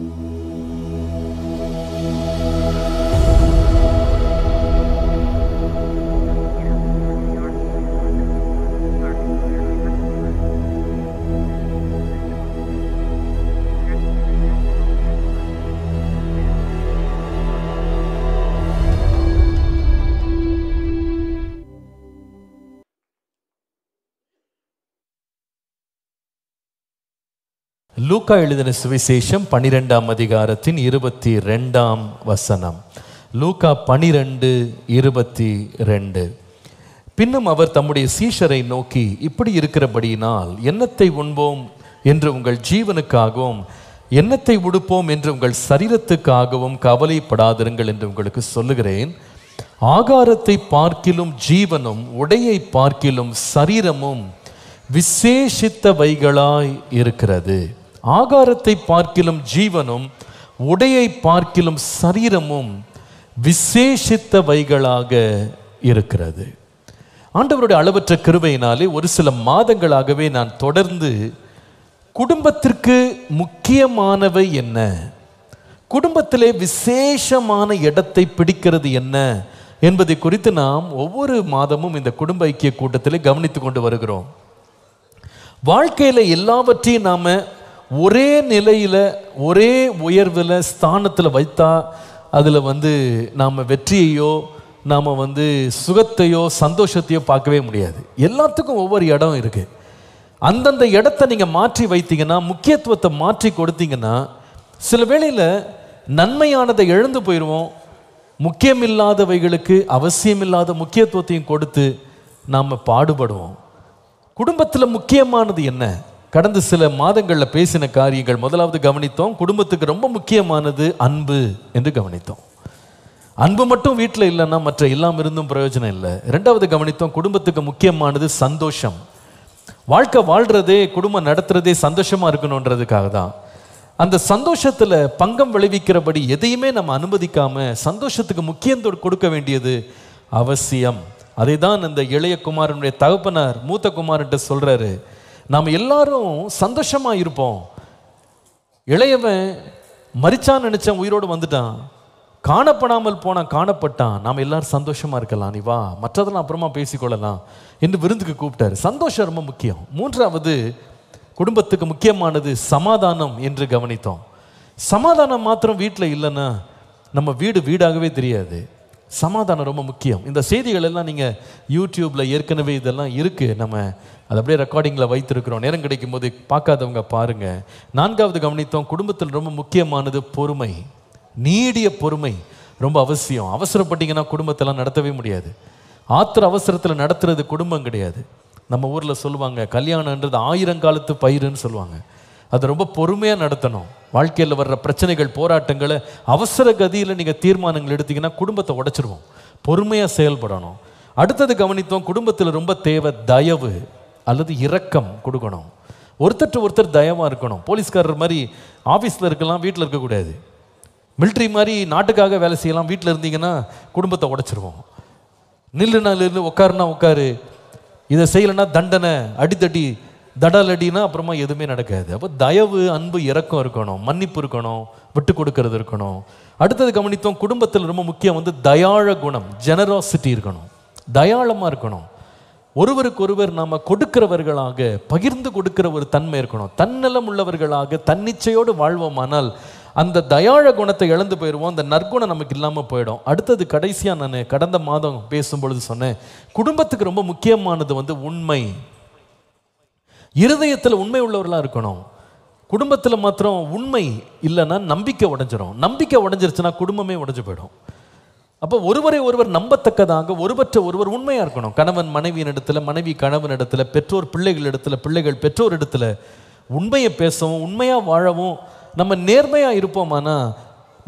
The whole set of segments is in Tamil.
Thank you. லூக்கா எழுதின சுவிசேஷம் பனிரெண்டாம் அதிகாரத்தின் இருபத்தி ரெண்டாம் வசனம் லூக்கா பனிரெண்டு இருபத்தி ரெண்டு பின்னும் அவர் தம்முடைய சீஷரை நோக்கி இப்படி இருக்கிறபடியினால் எண்ணத்தை உண்போம் என்று உங்கள் ஜீவனுக்காகவும் எண்ணத்தை உடுப்போம் என்று உங்கள் சரீரத்துக்காகவும் கவலைப்படாதிருங்கள் என்று உங்களுக்கு சொல்லுகிறேன் ஆகாரத்தை பார்க்கிலும் ஜீவனும் உடையை பார்க்கிலும் சரீரமும் விசேஷித்தவைகளாய் இருக்கிறது ஆகாரத்தை பார்க்கிலும் ஜீவனும் உடையை பார்க்கிலும் சரீரமும் விசேஷித்தவைகளாக இருக்கிறது ஆண்டவருடைய அளவற்ற கிருவையினாலே ஒரு சில மாதங்களாகவே நான் தொடர்ந்து குடும்பத்திற்கு முக்கியமானவை என்ன குடும்பத்திலே விசேஷமான இடத்தை பிடிக்கிறது என்ன என்பதை குறித்து நாம் ஒவ்வொரு மாதமும் இந்த குடும்ப ஐக்கிய கூட்டத்தில் கவனித்து கொண்டு வருகிறோம் வாழ்க்கையில் எல்லாவற்றையும் நாம் ஒரே நிலையில் ஒரே உயர்வில் ஸ்தானத்தில் வைத்தா அதில் வந்து நாம் வெற்றியையோ நாம் வந்து சுகத்தையோ சந்தோஷத்தையோ பார்க்கவே முடியாது எல்லாத்துக்கும் ஒவ்வொரு இடம் இருக்குது அந்தந்த இடத்த நீங்கள் மாற்றி வைத்தீங்கன்னா முக்கியத்துவத்தை மாற்றி கொடுத்தீங்கன்னா சில வேளையில் நன்மையானதை இழந்து போயிடுவோம் முக்கியமில்லாதவைகளுக்கு அவசியமில்லாத முக்கியத்துவத்தையும் கொடுத்து நாம் பாடுபடுவோம் குடும்பத்தில் முக்கியமானது என்ன கடந்த சில மாதங்களில் பேசின காரியங்கள் முதலாவது கவனித்தோம் குடும்பத்துக்கு ரொம்ப முக்கியமானது அன்பு என்று கவனித்தோம் அன்பு மட்டும் வீட்டில் இல்லைன்னா மற்ற எல்லாம் இருந்தும் பிரயோஜனம் இல்லை ரெண்டாவது கவனித்தோம் குடும்பத்துக்கு முக்கியமானது சந்தோஷம் வாழ்க்கை வாழ்கிறதே குடும்பம் நடத்துகிறதே சந்தோஷமாக இருக்கணுன்றதுக்காக தான் அந்த சந்தோஷத்தில் பங்கம் விளைவிக்கிறபடி எதையுமே நம்ம அனுமதிக்காமல் சந்தோஷத்துக்கு முக்கியத்துவம் கொடுக்க வேண்டியது அவசியம் அதை தான் இந்த இளைய குமாரனுடைய தகப்பனார் மூத்த குமார்ன்ட்டு சொல்கிறாரு நாம் எல்லாரும் சந்தோஷமாக இருப்போம் இளையவன் மறிச்சான்னு நினச்சேன் உயிரோடு வந்துட்டான் காணப்படாமல் போனால் காணப்பட்டான் நாம் எல்லாரும் சந்தோஷமாக இருக்கலாம் நீ வா மற்றதெல்லாம் அப்புறமா பேசிக்கொள்ளலாம் என்று விருந்துக்கு கூப்பிட்டார் சந்தோஷம் ரொம்ப முக்கியம் மூன்றாவது குடும்பத்துக்கு முக்கியமானது சமாதானம் என்று கவனித்தோம் சமாதானம் மாத்திரம் வீட்டில் இல்லைன்னா நம்ம வீடு வீடாகவே தெரியாது சமாதானம் ரொம்ப முக்கியம் இந்த செய்திகள் எல்லாம் நீங்கள் யூடியூப்பில் ஏற்கனவே இதெல்லாம் இருக்குது நம்ம அதை அப்படியே ரெக்கார்டிங்கில் வைத்திருக்கிறோம் நேரம் கிடைக்கும் போது பார்க்காதவங்க பாருங்கள் நான்காவது கவனித்தோம் குடும்பத்தில் ரொம்ப முக்கியமானது பொறுமை நீடிய பொறுமை ரொம்ப அவசியம் அவசரப்பட்டீங்கன்னா குடும்பத்தெல்லாம் நடத்தவே முடியாது ஆத்திர அவசரத்தில் நடத்துறது குடும்பம் கிடையாது நம்ம ஊரில் சொல்லுவாங்க கல்யாணன்றது ஆயிரங்காலத்து பயிருன்னு சொல்லுவாங்க அது ரொம்ப பொறுமையாக நடத்தணும் வாழ்க்கையில் வர்ற பிரச்சனைகள் போராட்டங்களை அவசர கதியில் நீங்கள் தீர்மானங்கள் எடுத்தீங்கன்னா குடும்பத்தை உடைச்சிருவோம் பொறுமையாக செயல்படணும் அடுத்தது கவனித்தோம் குடும்பத்தில் ரொம்ப தேவை தயவு அல்லது இரக்கம் கொடுக்கணும் ஒருத்தர் ஒருத்தர் தயவாக இருக்கணும் போலீஸ்காரர் மாதிரி ஆஃபீஸில் இருக்கலாம் வீட்டில் இருக்கக்கூடாது மிலிட்ரி மாதிரி நாட்டுக்காக வேலை செய்யலாம் வீட்டில் இருந்தீங்கன்னா குடும்பத்தை உடைச்சிருவோம் நில்லுனா நில்லு உட்காருனா உட்காரு இதை செய்யலைன்னா தண்டனை அடித்தடி தடலடினா அப்புறமா எதுவுமே நடக்காது அப்போ தயவு அன்பு இறக்கம் இருக்கணும் மன்னிப்பு இருக்கணும் விட்டு கொடுக்கறது இருக்கணும் அடுத்தது கவனித்தோம் குடும்பத்தில் ரொம்ப முக்கியம் வந்து தயாள குணம் ஜெனராசிட்டி இருக்கணும் தயாளமாக இருக்கணும் ஒருவருக்கு ஒருவர் நாம் கொடுக்கிறவர்களாக பகிர்ந்து கொடுக்கிற ஒரு தன்மை இருக்கணும் தன்னலம் உள்ளவர்களாக தன்னிச்சையோடு வாழ்வோமானால் அந்த தயாள குணத்தை இழந்து போயிடுவோம் அந்த நற்குணம் நமக்கு இல்லாமல் போயிடும் அடுத்தது கடைசியாக நான் கடந்த மாதம் பேசும்பொழுது சொன்னேன் குடும்பத்துக்கு ரொம்ப முக்கியமானது வந்து உண்மை இருதயத்தில் உண்மை உள்ளவர்களாக இருக்கணும் குடும்பத்தில் மாத்திரம் உண்மை இல்லைன்னா நம்பிக்கை உடஞ்சிரும் நம்பிக்கை உடஞ்சிருச்சுன்னா குடும்பமே உடஞ்சு போயிடும் அப்போ ஒருவரை ஒருவர் நம்பத்தக்கதாக ஒருவற்ற ஒருவர் உண்மையாக இருக்கணும் கணவன் மனைவியின் இடத்துல மனைவி கணவன் இடத்துல பெற்றோர் பிள்ளைகள் இடத்துல பிள்ளைகள் பெற்றோர் இடத்துல உண்மையை பேசவும் உண்மையாக வாழவும் நம்ம நேர்மையாக இருப்போமானா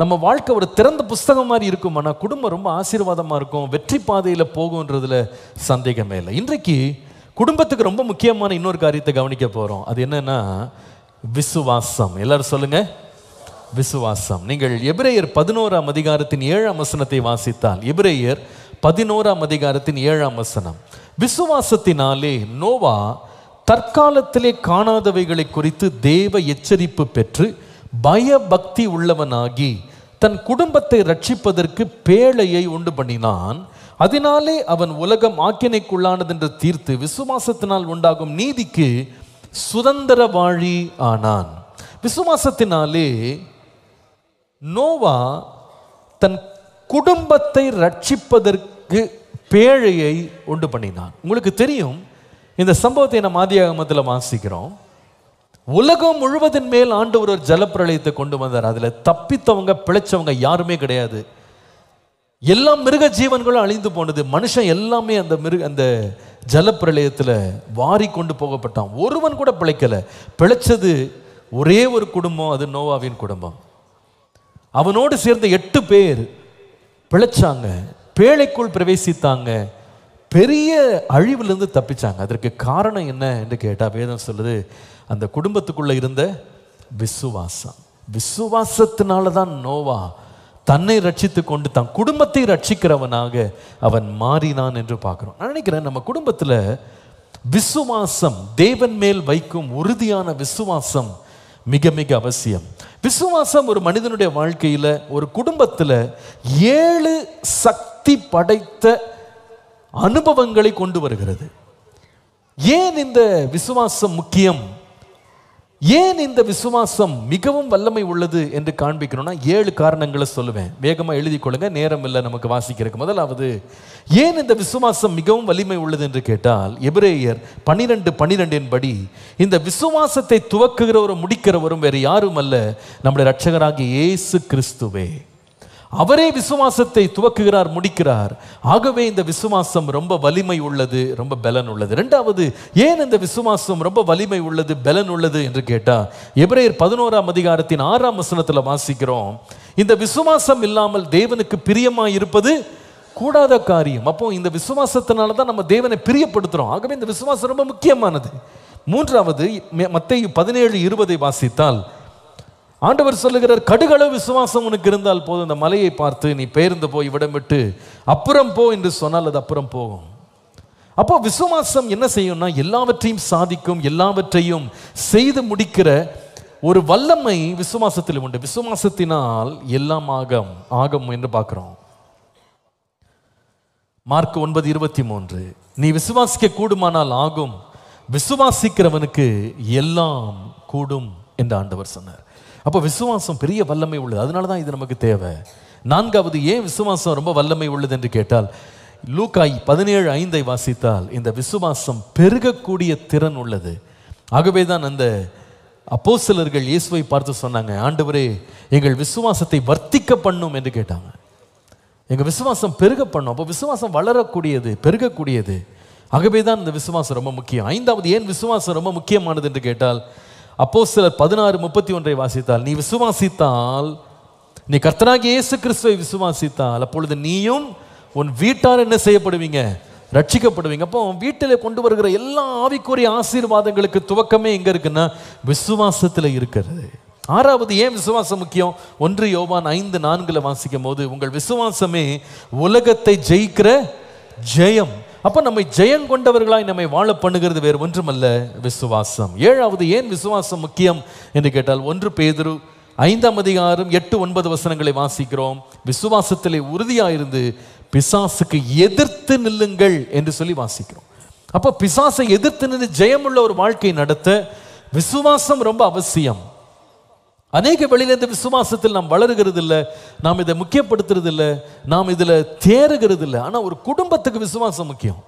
நம்ம வாழ்க்கை ஒரு திறந்த புஸ்தகம் மாதிரி இருக்குமானா குடும்பம் ரொம்ப ஆசீர்வாதமாக இருக்கும் வெற்றி பாதையில் போகுன்றதுல சந்தேகமே இல்லை இன்றைக்கு குடும்பத்துக்கு ரொம்ப முக்கியமான இன்னொரு காரியத்தை கவனிக்க போகிறோம் அது என்னென்னா விசுவாசம் எல்லாரும் சொல்லுங்கள் விசுவாசம் நீங்கள் எபிரேயர் பதினோராம் அதிகாரத்தின் ஏழாம் வசனத்தை வாசித்தால் எபிரேயர் பதினோராம் அதிகாரத்தின் ஏழாம் வசனம் விசுவாசத்தினாலே நோவா தற்காலத்திலே காணாதவைகளை குறித்து தேவ எச்சரிப்பு பெற்று பயபக்தி உள்ளவனாகி தன் குடும்பத்தை ரட்சிப்பதற்கு பேழையை உண்டு பண்ணினான் அதனாலே அவன் உலகம் ஆக்கினைக்குள்ளானது என்று தீர்த்து விசுவாசத்தினால் உண்டாகும் நீதிக்கு சுதந்திர வாழி ஆனான் விசுவாசத்தினாலே நோவா தன் குடும்பத்தை ரட்சிப்பதற்கு பேழையை உண்டு பண்ணினான் உங்களுக்கு தெரியும் இந்த சம்பவத்தை நம்ம ஆதியாகமத்தில் வாசிக்கிறோம் உலகம் முழுவதின் மேல் ஆண்டு ஒரு ஜலப்பிரளயத்தை கொண்டு வந்தார் அதில் தப்பித்தவங்க பிழைச்சவங்க யாருமே கிடையாது எல்லா மிருக ஜீவன்களும் அழிந்து போனது மனுஷன் எல்லாமே அந்த மிருக அந்த ஜலப்பிரளயத்தில் வாரி கொண்டு போகப்பட்டான் ஒருவன் கூட பிழைக்கலை பிழைச்சது ஒரே ஒரு குடும்பம் அது நோவாவின் குடும்பம் அவனோடு சேர்ந்த எட்டு பேர் பிழைச்சாங்க பேழைக்குள் பிரவேசித்தாங்க பெரிய அழிவுலேருந்து தப்பிச்சாங்க அதற்கு காரணம் என்ன என்று கேட்டால் வேதம் சொல்லுது அந்த குடும்பத்துக்குள்ளே இருந்த விசுவாசம் விசுவாசத்தினால தான் நோவா தன்னை ரட்சித்து கொண்டு தன் குடும்பத்தை ரட்சிக்கிறவனாக அவன் மாறினான் என்று பார்க்குறோம் நான் நினைக்கிறேன் நம்ம குடும்பத்தில் விசுவாசம் தேவன் மேல் வைக்கும் உறுதியான விசுவாசம் மிக மிக அவசியம் விசுவாசம் ஒரு மனிதனுடைய வாழ்க்கையில் ஒரு குடும்பத்தில் ஏழு சக்தி படைத்த அனுபவங்களை கொண்டு வருகிறது ஏன் இந்த விசுவாசம் முக்கியம் ஏன் இந்த விசுவாசம் மிகவும் வல்லமை உள்ளது என்று காண்பிக்கணும்னா ஏழு காரணங்களை சொல்லுவேன் வேகமாக எழுதி கொள்ளுங்க நேரம் இல்லை நமக்கு வாசிக்கிறதுக்கு முதலாவது ஏன் இந்த விசுவாசம் மிகவும் வலிமை உள்ளது என்று கேட்டால் எபிரேயர் பனிரெண்டு பனிரெண்டின் படி இந்த விசுவாசத்தை துவக்குகிறவரும் முடிக்கிறவரும் வேறு யாரும் அல்ல நம்முடைய ரட்சகராகிய இயேசு கிறிஸ்துவே அவரே விசுவாசத்தை துவக்குகிறார் முடிக்கிறார் ஆகவே இந்த விசுவாசம் ரொம்ப வலிமை உள்ளது ரொம்ப பலன் உள்ளது ரெண்டாவது ஏன் இந்த விசுவாசம் ரொம்ப வலிமை உள்ளது பலன் உள்ளது என்று கேட்டால் எபிரேயர் பதினோராம் அதிகாரத்தின் ஆறாம் வசனத்தில் வாசிக்கிறோம் இந்த விசுவாசம் இல்லாமல் தேவனுக்கு பிரியமாக இருப்பது கூடாத காரியம் அப்போ இந்த விசுவாசத்தினால தான் நம்ம தேவனை பிரியப்படுத்துகிறோம் ஆகவே இந்த விசுவாசம் ரொம்ப முக்கியமானது மூன்றாவது மத்தையும் பதினேழு இருபதை வாசித்தால் ஆண்டவர் சொல்லுகிறார் கடுகளவு விசுவாசம் உனக்கு இருந்தால் போதும் இந்த மலையை பார்த்து நீ பெயர்ந்து போய் இவ்விடம் விட்டு அப்புறம் போ என்று சொன்னால் அது அப்புறம் போகும் அப்போ விசுவாசம் என்ன செய்யும்னா எல்லாவற்றையும் சாதிக்கும் எல்லாவற்றையும் செய்து முடிக்கிற ஒரு வல்லமை விசுவாசத்தில் உண்டு விசுவாசத்தினால் எல்லாம் ஆகம் ஆகம் என்று பார்க்குறோம் மார்க் ஒன்பது இருபத்தி மூன்று நீ விசுவாசிக்க கூடுமானால் ஆகும் விசுவாசிக்கிறவனுக்கு எல்லாம் கூடும் என்று ஆண்டவர் சொன்னார் அப்போ விசுவாசம் பெரிய வல்லமை உள்ளது அதனால தான் இது நமக்கு தேவை நான்காவது ஏன் விசுவாசம் ரொம்ப வல்லமை உள்ளது என்று கேட்டால் லூக்காய் பதினேழு ஐந்தை வாசித்தால் இந்த விசுவாசம் பெருகக்கூடிய திறன் உள்ளது ஆகவே தான் அந்த அப்போ சிலர்கள் இயேசுவை பார்த்து சொன்னாங்க ஆண்டவரே எங்கள் விசுவாசத்தை வர்த்திக்க பண்ணும் என்று கேட்டாங்க எங்கள் விசுவாசம் பெருக பண்ணும் அப்போ விசுவாசம் வளரக்கூடியது பெருகக்கூடியது ஆகவே தான் இந்த விசுவாசம் ரொம்ப முக்கியம் ஐந்தாவது ஏன் விசுவாசம் ரொம்ப முக்கியமானது என்று கேட்டால் அப்போ சிலர் பதினாறு முப்பத்தி ஒன்றை வாசித்தால் நீ விசுவாசித்தால் நீ கர்த்தனாகி இயேசு கிறிஸ்துவை விசுவாசித்தால் அப்பொழுது நீயும் உன் வீட்டார் என்ன செய்யப்படுவீங்க ரட்சிக்கப்படுவீங்க அப்போ வீட்டில் கொண்டு வருகிற எல்லா ஆவிக்குரிய ஆசீர்வாதங்களுக்கு துவக்கமே எங்கே இருக்குன்னா விசுவாசத்தில் இருக்கிறது ஆறாவது ஏன் விசுவாசம் முக்கியம் ஒன்று யோவான் ஐந்து நான்கில் வாசிக்கும் போது உங்கள் விசுவாசமே உலகத்தை ஜெயிக்கிற ஜெயம் அப்போ நம்மை ஜெயம் கொண்டவர்களாய் நம்மை வாழ பண்ணுகிறது வேறு ஒன்றுமல்ல விசுவாசம் ஏழாவது ஏன் விசுவாசம் முக்கியம் என்று கேட்டால் ஒன்று பேதுரு ஐந்தாம் அதிகாரம் எட்டு ஒன்பது வசனங்களை வாசிக்கிறோம் விசுவாசத்திலே உறுதியாயிருந்து பிசாசுக்கு எதிர்த்து நில்லுங்கள் என்று சொல்லி வாசிக்கிறோம் அப்போ பிசாசை எதிர்த்து நின்று ஜெயமுள்ள ஒரு வாழ்க்கை நடத்த விசுவாசம் ரொம்ப அவசியம் அநேக வழியில் இந்த விசுவாசத்தில் நாம் வளருகிறது இல்லை நாம் இதை முக்கியப்படுத்துறது இல்லை நாம் இதில் தேறுகிறது இல்லை ஆனால் ஒரு குடும்பத்துக்கு விசுவாசம் முக்கியம்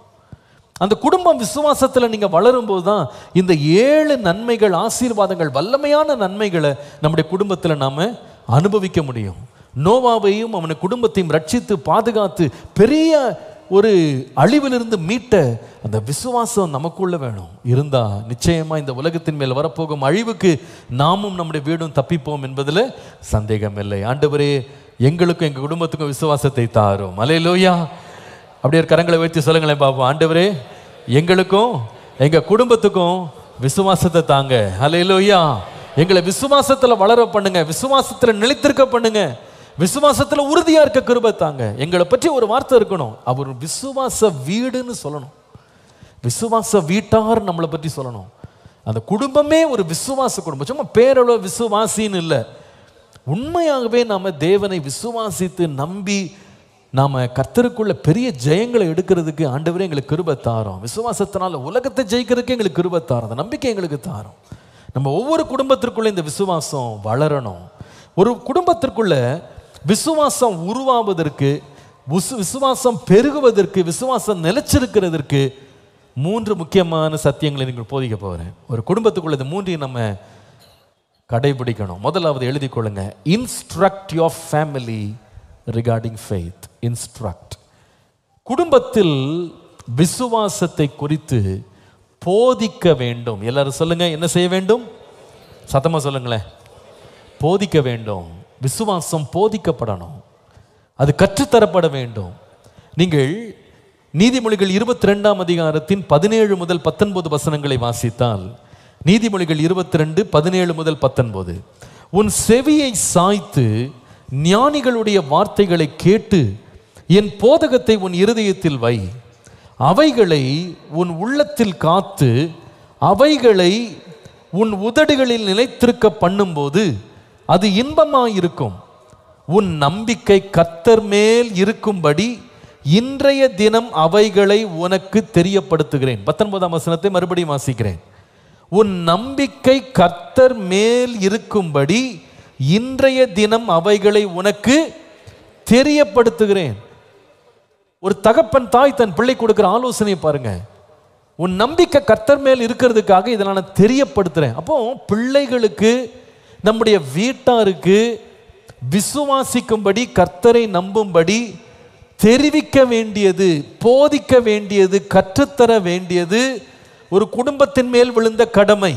அந்த குடும்பம் விசுவாசத்தில் நீங்கள் வளரும்போது தான் இந்த ஏழு நன்மைகள் ஆசீர்வாதங்கள் வல்லமையான நன்மைகளை நம்முடைய குடும்பத்தில் நாம் அனுபவிக்க முடியும் நோவாவையும் அவனை குடும்பத்தையும் ரட்சித்து பாதுகாத்து பெரிய ஒரு அழிவிலிருந்து மீட்ட அந்த விசுவாசம் நமக்குள்ள வேணும் இருந்தால் நிச்சயமாக இந்த உலகத்தின் மேல் வரப்போகும் அழிவுக்கு நாமும் நம்முடைய வீடும் தப்பிப்போம் என்பதில் சந்தேகம் இல்லை ஆண்டவரே எங்களுக்கும் எங்கள் குடும்பத்துக்கும் விசுவாசத்தை தாரும் லோயா அப்படியே கரங்களை வைத்து சொல்லுங்களேன் பார்ப்போம் ஆண்டவரே எங்களுக்கும் எங்கள் குடும்பத்துக்கும் விசுவாசத்தை தாங்க அலையிலோயா எங்களை விசுவாசத்தில் வளர பண்ணுங்க விசுவாசத்தில் நிலைத்திருக்க பண்ணுங்க விசுவாசத்தில் உறுதியாக இருக்க கிருபை தாங்க எங்களை பற்றி ஒரு வார்த்தை இருக்கணும் அவர் விசுவாச வீடுன்னு சொல்லணும் விசுவாச வீட்டார் நம்மளை பற்றி சொல்லணும் அந்த குடும்பமே ஒரு விசுவாச குடும்பம் சும்மா பேரளவு விசுவாசின்னு இல்லை உண்மையாகவே நாம் தேவனை விசுவாசித்து நம்பி நாம் கர்த்தருக்குள்ள பெரிய ஜெயங்களை எடுக்கிறதுக்கு ஆண்டவரே எங்களுக்கு கிருபை தாரோம் விசுவாசத்தினால உலகத்தை ஜெயிக்கிறதுக்கு எங்களுக்கு கிருபை தாரோம் அந்த நம்பிக்கை எங்களுக்கு தாரோம் நம்ம ஒவ்வொரு குடும்பத்திற்குள்ளே இந்த விசுவாசம் வளரணும் ஒரு குடும்பத்திற்குள்ளே விசுவாசம் உருவாவதற்கு விசுவாசம் பெருகுவதற்கு விசுவாசம் நிலைச்சிருக்கிறதற்கு மூன்று முக்கியமான சத்தியங்களை நீங்கள் போதிக்க போகிறேன் ஒரு குடும்பத்துக்குள்ள இந்த மூன்றையும் நம்ம கடைபிடிக்கணும் முதலாவது எழுதி கொள்ளுங்க instruct your family regarding faith instruct குடும்பத்தில் விசுவாசத்தை குறித்து போதிக்க வேண்டும் எல்லாரும் சொல்லுங்க என்ன செய்ய வேண்டும் சத்தமாக சொல்லுங்களேன் போதிக்க வேண்டும் விசுவாசம் போதிக்கப்படணும் அது கற்றுத்தரப்பட வேண்டும் நீங்கள் நீதிமொழிகள் இருபத்தி ரெண்டாம் அதிகாரத்தின் பதினேழு முதல் பத்தொன்பது வசனங்களை வாசித்தால் நீதிமொழிகள் இருபத்தி ரெண்டு பதினேழு முதல் பத்தொன்பது உன் செவியை சாய்த்து ஞானிகளுடைய வார்த்தைகளை கேட்டு என் போதகத்தை உன் இருதயத்தில் வை அவைகளை உன் உள்ளத்தில் காத்து அவைகளை உன் உதடுகளில் நிலைத்திருக்க பண்ணும்போது அது இன்பமாக இருக்கும் உன் நம்பிக்கை கத்தர் மேல் இருக்கும்படி இன்றைய தினம் அவைகளை உனக்கு தெரியப்படுத்துகிறேன் பத்தொன்பதாம் வசனத்தை மறுபடியும் வாசிக்கிறேன் உன் நம்பிக்கை கர்த்தர் மேல் இருக்கும்படி இன்றைய தினம் அவைகளை உனக்கு தெரியப்படுத்துகிறேன் ஒரு தகப்பன் தாய் தன் பிள்ளை கொடுக்குற ஆலோசனையை பாருங்க உன் நம்பிக்கை கர்த்தர் மேல் இருக்கிறதுக்காக இதை நான் தெரியப்படுத்துறேன் அப்போ பிள்ளைகளுக்கு நம்முடைய வீட்டாருக்கு விசுவாசிக்கும்படி கர்த்தரை நம்பும்படி தெரிவிக்க வேண்டியது போதிக்க வேண்டியது கற்றுத்தர வேண்டியது ஒரு குடும்பத்தின் மேல் விழுந்த கடமை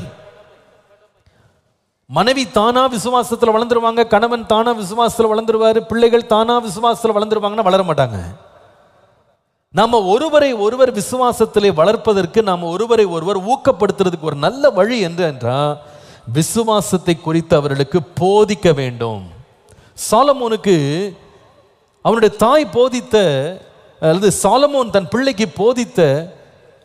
மனைவி தானா விசுவாசத்தில் வளர்ந்துருவாங்க கணவன் தானா விசுவாசத்தில் வளர்ந்துருவாரு பிள்ளைகள் தானா விசுவாசத்தில் வளர்ந்துருவாங்கன்னா வளர மாட்டாங்க நம்ம ஒருவரை ஒருவர் விசுவாசத்திலே வளர்ப்பதற்கு நாம் ஒருவரை ஒருவர் ஊக்கப்படுத்துறதுக்கு ஒரு நல்ல வழி என்று என்றால் விசுவாசத்தை குறித்து அவர்களுக்கு போதிக்க வேண்டும் சாலமோனுக்கு அவனுடைய தாய் போதித்த அல்லது சாலமோன் தன் பிள்ளைக்கு போதித்த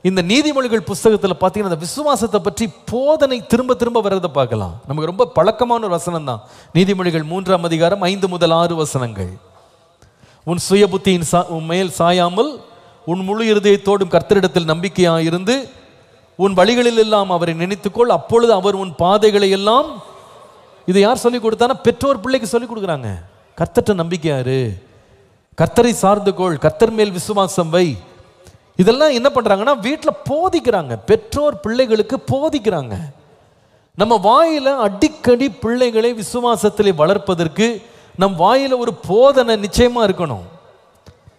இந்த நீதிமொழிகள் புஸ்தகத்தில் பார்த்தீங்கன்னா அந்த விசுவாசத்தை பற்றி போதனை திரும்ப திரும்ப வர்றதை பார்க்கலாம் நமக்கு ரொம்ப பழக்கமான ஒரு வசனம் தான் நீதிமொழிகள் மூன்றாம் அதிகாரம் ஐந்து முதல் ஆறு வசனங்கள் உன் சுய புத்தியின் சா மேல் சாயாமல் உன் முழு இருதயத்தோடும் கர்த்தரிடத்தில் நம்பிக்கையாக இருந்து உன் வழிகளில் எல்லாம் அவரை நினைத்துக்கொள் அப்பொழுது அவர் உன் பாதைகளை எல்லாம் இது யார் சொல்லிக் கொடுத்தானா பெற்றோர் பிள்ளைக்கு சொல்லிக் கொடுக்குறாங்க கர்த்தட்ட நம்பிக்கையாரு கர்த்தரை சார்ந்து கொள் கர்த்தர் மேல் விசுவாசம் வை இதெல்லாம் என்ன பண்ணுறாங்கன்னா வீட்டில் போதிக்கிறாங்க பெற்றோர் பிள்ளைகளுக்கு போதிக்கிறாங்க நம்ம வாயில் அடிக்கடி பிள்ளைகளை விசுவாசத்தில் வளர்ப்பதற்கு நம் வாயில் ஒரு போதனை நிச்சயமாக இருக்கணும்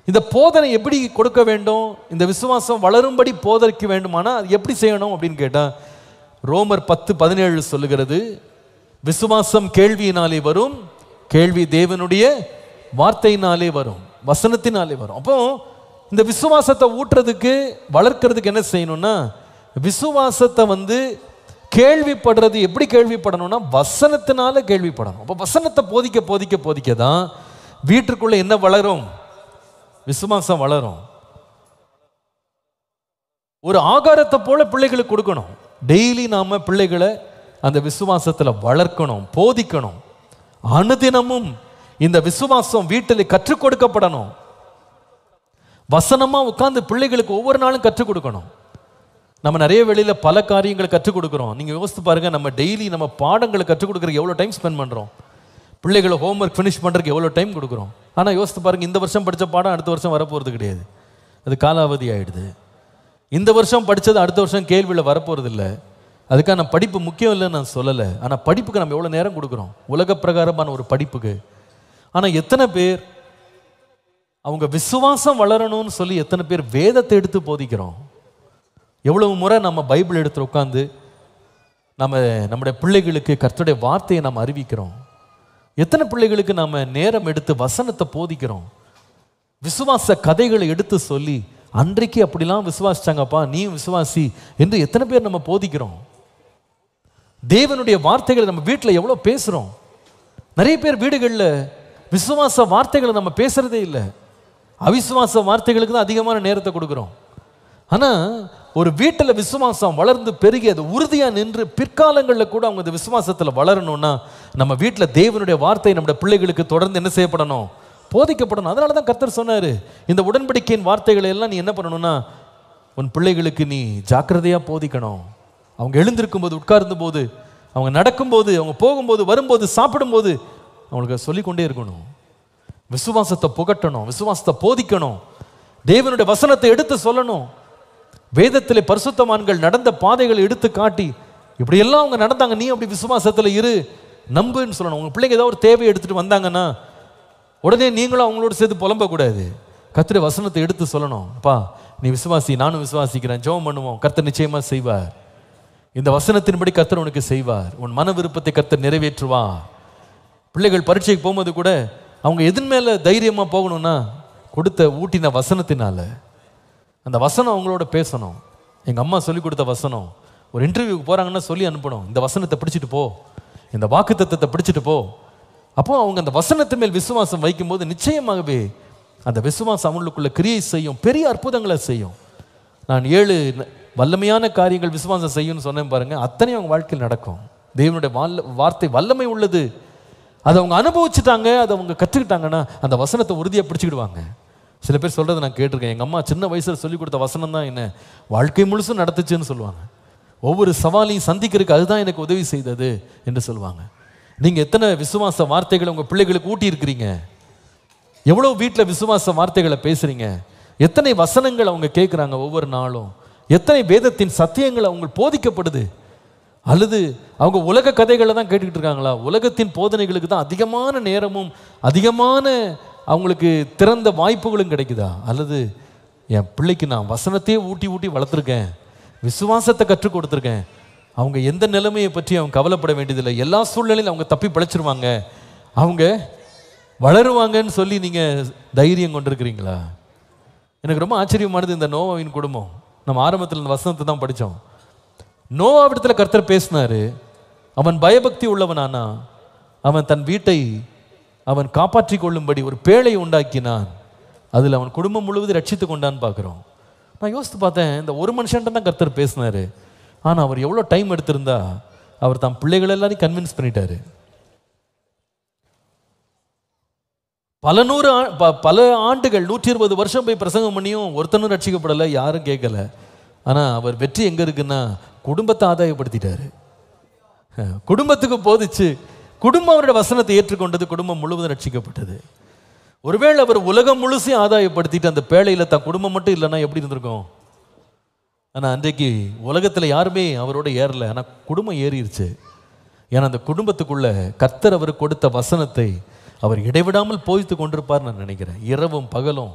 இந்த போதனை எப்படி கொடுக்க வேண்டும் இந்த விசுவாசம் வளரும்படி போதற்கு வேண்டுமானா அது எப்படி செய்யணும் அப்படின்னு கேட்டால் ரோமர் பத்து பதினேழு சொல்லுகிறது விசுவாசம் கேள்வியினாலே வரும் கேள்வி தேவனுடைய வார்த்தையினாலே வரும் வசனத்தினாலே வரும் அப்போ இந்த விசுவாசத்தை ஊட்டுறதுக்கு வளர்க்கறதுக்கு என்ன செய்யணும்னா விசுவாசத்தை வந்து கேள்விப்படுறது எப்படி கேள்விப்படணும்னா வசனத்தினால கேள்விப்படணும் அப்போ வசனத்தை போதிக்க போதிக்க போதிக்க தான் வீட்டுக்குள்ளே என்ன வளரும் விசுவாசம் வளரும் ஒரு ஆகாரத்தை போல பிள்ளைகளுக்கு கொடுக்கணும் டெய்லி நாம பிள்ளைகளை அந்த விசுவாசத்தில் வளர்க்கணும் போதிக்கணும் அனுதினமும் இந்த விசுவாசம் வீட்டில் கற்றுக் கொடுக்கப்படணும் வசனமாக உட்காந்து பிள்ளைகளுக்கு ஒவ்வொரு நாளும் கற்றுக் கொடுக்கணும் நம்ம நிறைய வெளியில் பல காரியங்களை கற்றுக் கொடுக்குறோம் நீங்கள் யோசித்து பாருங்கள் நம்ம டெய்லி நம்ம பாடங்களை கற்றுக் கொடுக்குறதுக்கு எவ்வளோ டைம் ஸ்பெண்ட் பண்ணுறோம் பிள்ளைகளை ஹோம் ஒர்க் ஃபினிஷ் பண்ணுறதுக்கு எவ்வளோ டைம் கொடுக்குறோம் ஆனால் யோசித்து பாருங்கள் இந்த வருஷம் படித்த பாடம் அடுத்த வருஷம் வரப்போகிறது கிடையாது அது காலாவதி ஆகிடுது இந்த வருஷம் படித்தது அடுத்த வருஷம் கேள்வியில் வரப்போகிறது இல்லை அதுக்கான படிப்பு முக்கியம் இல்லைன்னு நான் சொல்லலை ஆனால் படிப்புக்கு நம்ம எவ்வளோ நேரம் கொடுக்குறோம் உலக பிரகாரமான ஒரு படிப்புக்கு ஆனால் எத்தனை பேர் அவங்க விசுவாசம் வளரணும்னு சொல்லி எத்தனை பேர் வேதத்தை எடுத்து போதிக்கிறோம் எவ்வளவு முறை நம்ம பைபிள் எடுத்து உட்காந்து நம்ம நம்முடைய பிள்ளைகளுக்கு கர்த்தருடைய வார்த்தையை நம்ம அறிவிக்கிறோம் எத்தனை பிள்ளைகளுக்கு நாம் நேரம் எடுத்து வசனத்தை போதிக்கிறோம் விசுவாச கதைகளை எடுத்து சொல்லி அன்றைக்கு அப்படிலாம் விசுவாசிச்சாங்கப்பா நீ விசுவாசி என்று எத்தனை பேர் நம்ம போதிக்கிறோம் தேவனுடைய வார்த்தைகளை நம்ம வீட்டில் எவ்வளோ பேசுகிறோம் நிறைய பேர் வீடுகளில் விசுவாச வார்த்தைகளை நம்ம பேசுகிறதே இல்லை அவிசுவாச வார்த்தைகளுக்கு தான் அதிகமான நேரத்தை கொடுக்குறோம் ஆனால் ஒரு வீட்டில் விசுவாசம் வளர்ந்து பெருகி அது உறுதியாக நின்று பிற்காலங்களில் கூட அவங்க இந்த விசுவாசத்தில் வளரணும்னா நம்ம வீட்டில் தேவனுடைய வார்த்தை நம்முடைய பிள்ளைகளுக்கு தொடர்ந்து என்ன செய்யப்படணும் போதிக்கப்படணும் அதனால தான் கர்த்தர் சொன்னார் இந்த உடன்படிக்கையின் வார்த்தைகளை எல்லாம் நீ என்ன பண்ணணும்னா உன் பிள்ளைகளுக்கு நீ ஜாக்கிரதையாக போதிக்கணும் அவங்க எழுந்திருக்கும் போது உட்கார்ந்த போது அவங்க நடக்கும்போது அவங்க போகும்போது வரும்போது சாப்பிடும்போது அவங்களுக்கு சொல்லிக்கொண்டே இருக்கணும் விசுவாசத்தை புகட்டணும் விசுவாசத்தை போதிக்கணும் தேவனுடைய வசனத்தை எடுத்து சொல்லணும் வேதத்தில் பரிசுத்தமான்கள் நடந்த பாதைகளை எடுத்து காட்டி இப்படியெல்லாம் அவங்க நடந்தாங்க நீ அப்படி விசுவாசத்தில் இரு நம்புன்னு சொல்லணும் உங்கள் பிள்ளைங்க ஏதாவது ஒரு தேவையை எடுத்துகிட்டு வந்தாங்கன்னா உடனே நீங்களும் அவங்களோட சேர்த்து புலம்பக்கூடாது கத்திர வசனத்தை எடுத்து சொல்லணும் அப்பா நீ விசுவாசி நானும் விசுவாசிக்கிறேன் ஜெபம் பண்ணுவோம் கர்த்தர் நிச்சயமாக செய்வார் இந்த வசனத்தின்படி கர்த்தர் உனக்கு செய்வார் உன் மன விருப்பத்தை கர்த்தர் நிறைவேற்றுவார் பிள்ளைகள் பரீட்சைக்கு போகும்போது கூட அவங்க எதன் மேலே தைரியமாக போகணும்னா கொடுத்த ஊட்டின வசனத்தினால அந்த வசனம் அவங்களோட பேசணும் எங்கள் அம்மா சொல்லி கொடுத்த வசனம் ஒரு இன்டர்வியூக்கு போகிறாங்கன்னா சொல்லி அனுப்பணும் இந்த வசனத்தை பிடிச்சிட்டு போ இந்த வாக்கு தத்துவத்தை பிடிச்சிட்டு போ அப்போ அவங்க அந்த வசனத்து மேல் விசுவாசம் வைக்கும்போது நிச்சயமாகவே அந்த விசுவாசம் அவங்களுக்குள்ள கிரியை செய்யும் பெரிய அற்புதங்களை செய்யும் நான் ஏழு வல்லமையான காரியங்கள் விசுவாசம் செய்யும்னு சொன்னேன் பாருங்கள் அத்தனையும் அவங்க வாழ்க்கையில் நடக்கும் தேவனுடைய வால் வார்த்தை வல்லமை உள்ளது அதை அவங்க அனுபவிச்சுட்டாங்க அதை அவங்க கற்றுக்கிட்டாங்கன்னா அந்த வசனத்தை உறுதியாக பிடிச்சிக்கிடுவாங்க சில பேர் சொல்கிறத நான் கேட்டிருக்கேன் எங்கள் அம்மா சின்ன வயசில் சொல்லிக் கொடுத்த வசனம் தான் என்ன வாழ்க்கை முழுசும் நடத்துச்சுன்னு சொல்லுவாங்க ஒவ்வொரு சவாலையும் சந்திக்கிறதுக்கு அதுதான் எனக்கு உதவி செய்தது என்று சொல்லுவாங்க நீங்கள் எத்தனை விசுவாச வார்த்தைகளை உங்கள் பிள்ளைகளுக்கு ஊட்டியிருக்கிறீங்க எவ்வளோ வீட்டில் விசுவாச வார்த்தைகளை பேசுகிறீங்க எத்தனை வசனங்கள் அவங்க கேட்குறாங்க ஒவ்வொரு நாளும் எத்தனை வேதத்தின் சத்தியங்கள் அவங்க போதிக்கப்படுது அல்லது அவங்க உலக கதைகளை தான் கேட்டுக்கிட்டு இருக்காங்களா உலகத்தின் போதனைகளுக்கு தான் அதிகமான நேரமும் அதிகமான அவங்களுக்கு திறந்த வாய்ப்புகளும் கிடைக்குதா அல்லது என் பிள்ளைக்கு நான் வசனத்தையே ஊட்டி ஊட்டி வளர்த்துருக்கேன் விசுவாசத்தை கற்றுக் கொடுத்துருக்கேன் அவங்க எந்த நிலைமையை பற்றி அவங்க கவலைப்பட வேண்டியதில்லை எல்லா சூழ்நிலையும் அவங்க தப்பி பிழைச்சிருவாங்க அவங்க வளருவாங்கன்னு சொல்லி நீங்கள் தைரியம் கொண்டிருக்கிறீங்களா எனக்கு ரொம்ப ஆச்சரியமானது இந்த நோவாவின் குடும்பம் நம்ம ஆரம்பத்தில் இந்த வசனத்தை தான் படித்தோம் நோவாவிடத்தில் கர்த்தர் பேசினார் அவன் பயபக்தி உள்ளவனானா அவன் தன் வீட்டை அவன் காப்பாற்றி கொள்ளும்படி ஒரு பேழை உண்டாக்கினான் அதில் அவன் குடும்பம் முழுவதும் ரட்சித்து கொண்டான்னு பார்க்குறோம் நான் யோசித்து பார்த்தேன் இந்த ஒரு மனுஷன்ட்டு தான் கர்த்தர் பேசினார் ஆனால் அவர் எவ்வளோ டைம் எடுத்திருந்தா அவர் தம் பிள்ளைகள் எல்லாரையும் கன்வின்ஸ் பண்ணிட்டாரு பல நூறு பல ஆண்டுகள் நூற்றி இருபது வருஷம் போய் பிரசங்கம் பண்ணியும் ஒருத்தனும் ரட்சிக்கப்படலை யாரும் கேட்கல ஆனால் அவர் வெற்றி எங்கே இருக்குன்னா குடும்பத்தை ஆதாயப்படுத்திட்டாரு குடும்பத்துக்கு போதிச்சு குடும்பம் அவருடைய வசனத்தை ஏற்றுக்கொண்டது குடும்பம் முழுவதும் ரட்சிக்கப்பட்டது ஒருவேளை அவர் உலகம் முழுசையும் ஆதாயப்படுத்திட்டு அந்த பேழையில் தான் குடும்பம் மட்டும் இல்லைன்னா எப்படி இருந்திருக்கும் ஆனால் அன்றைக்கு உலகத்தில் யாருமே அவரோட ஏறலை ஆனால் குடும்பம் ஏறிடுச்சு ஏன்னா அந்த குடும்பத்துக்குள்ளே கர்த்தர் அவர் கொடுத்த வசனத்தை அவர் இடைவிடாமல் போதித்து கொண்டிருப்பார் நான் நினைக்கிறேன் இரவும் பகலும்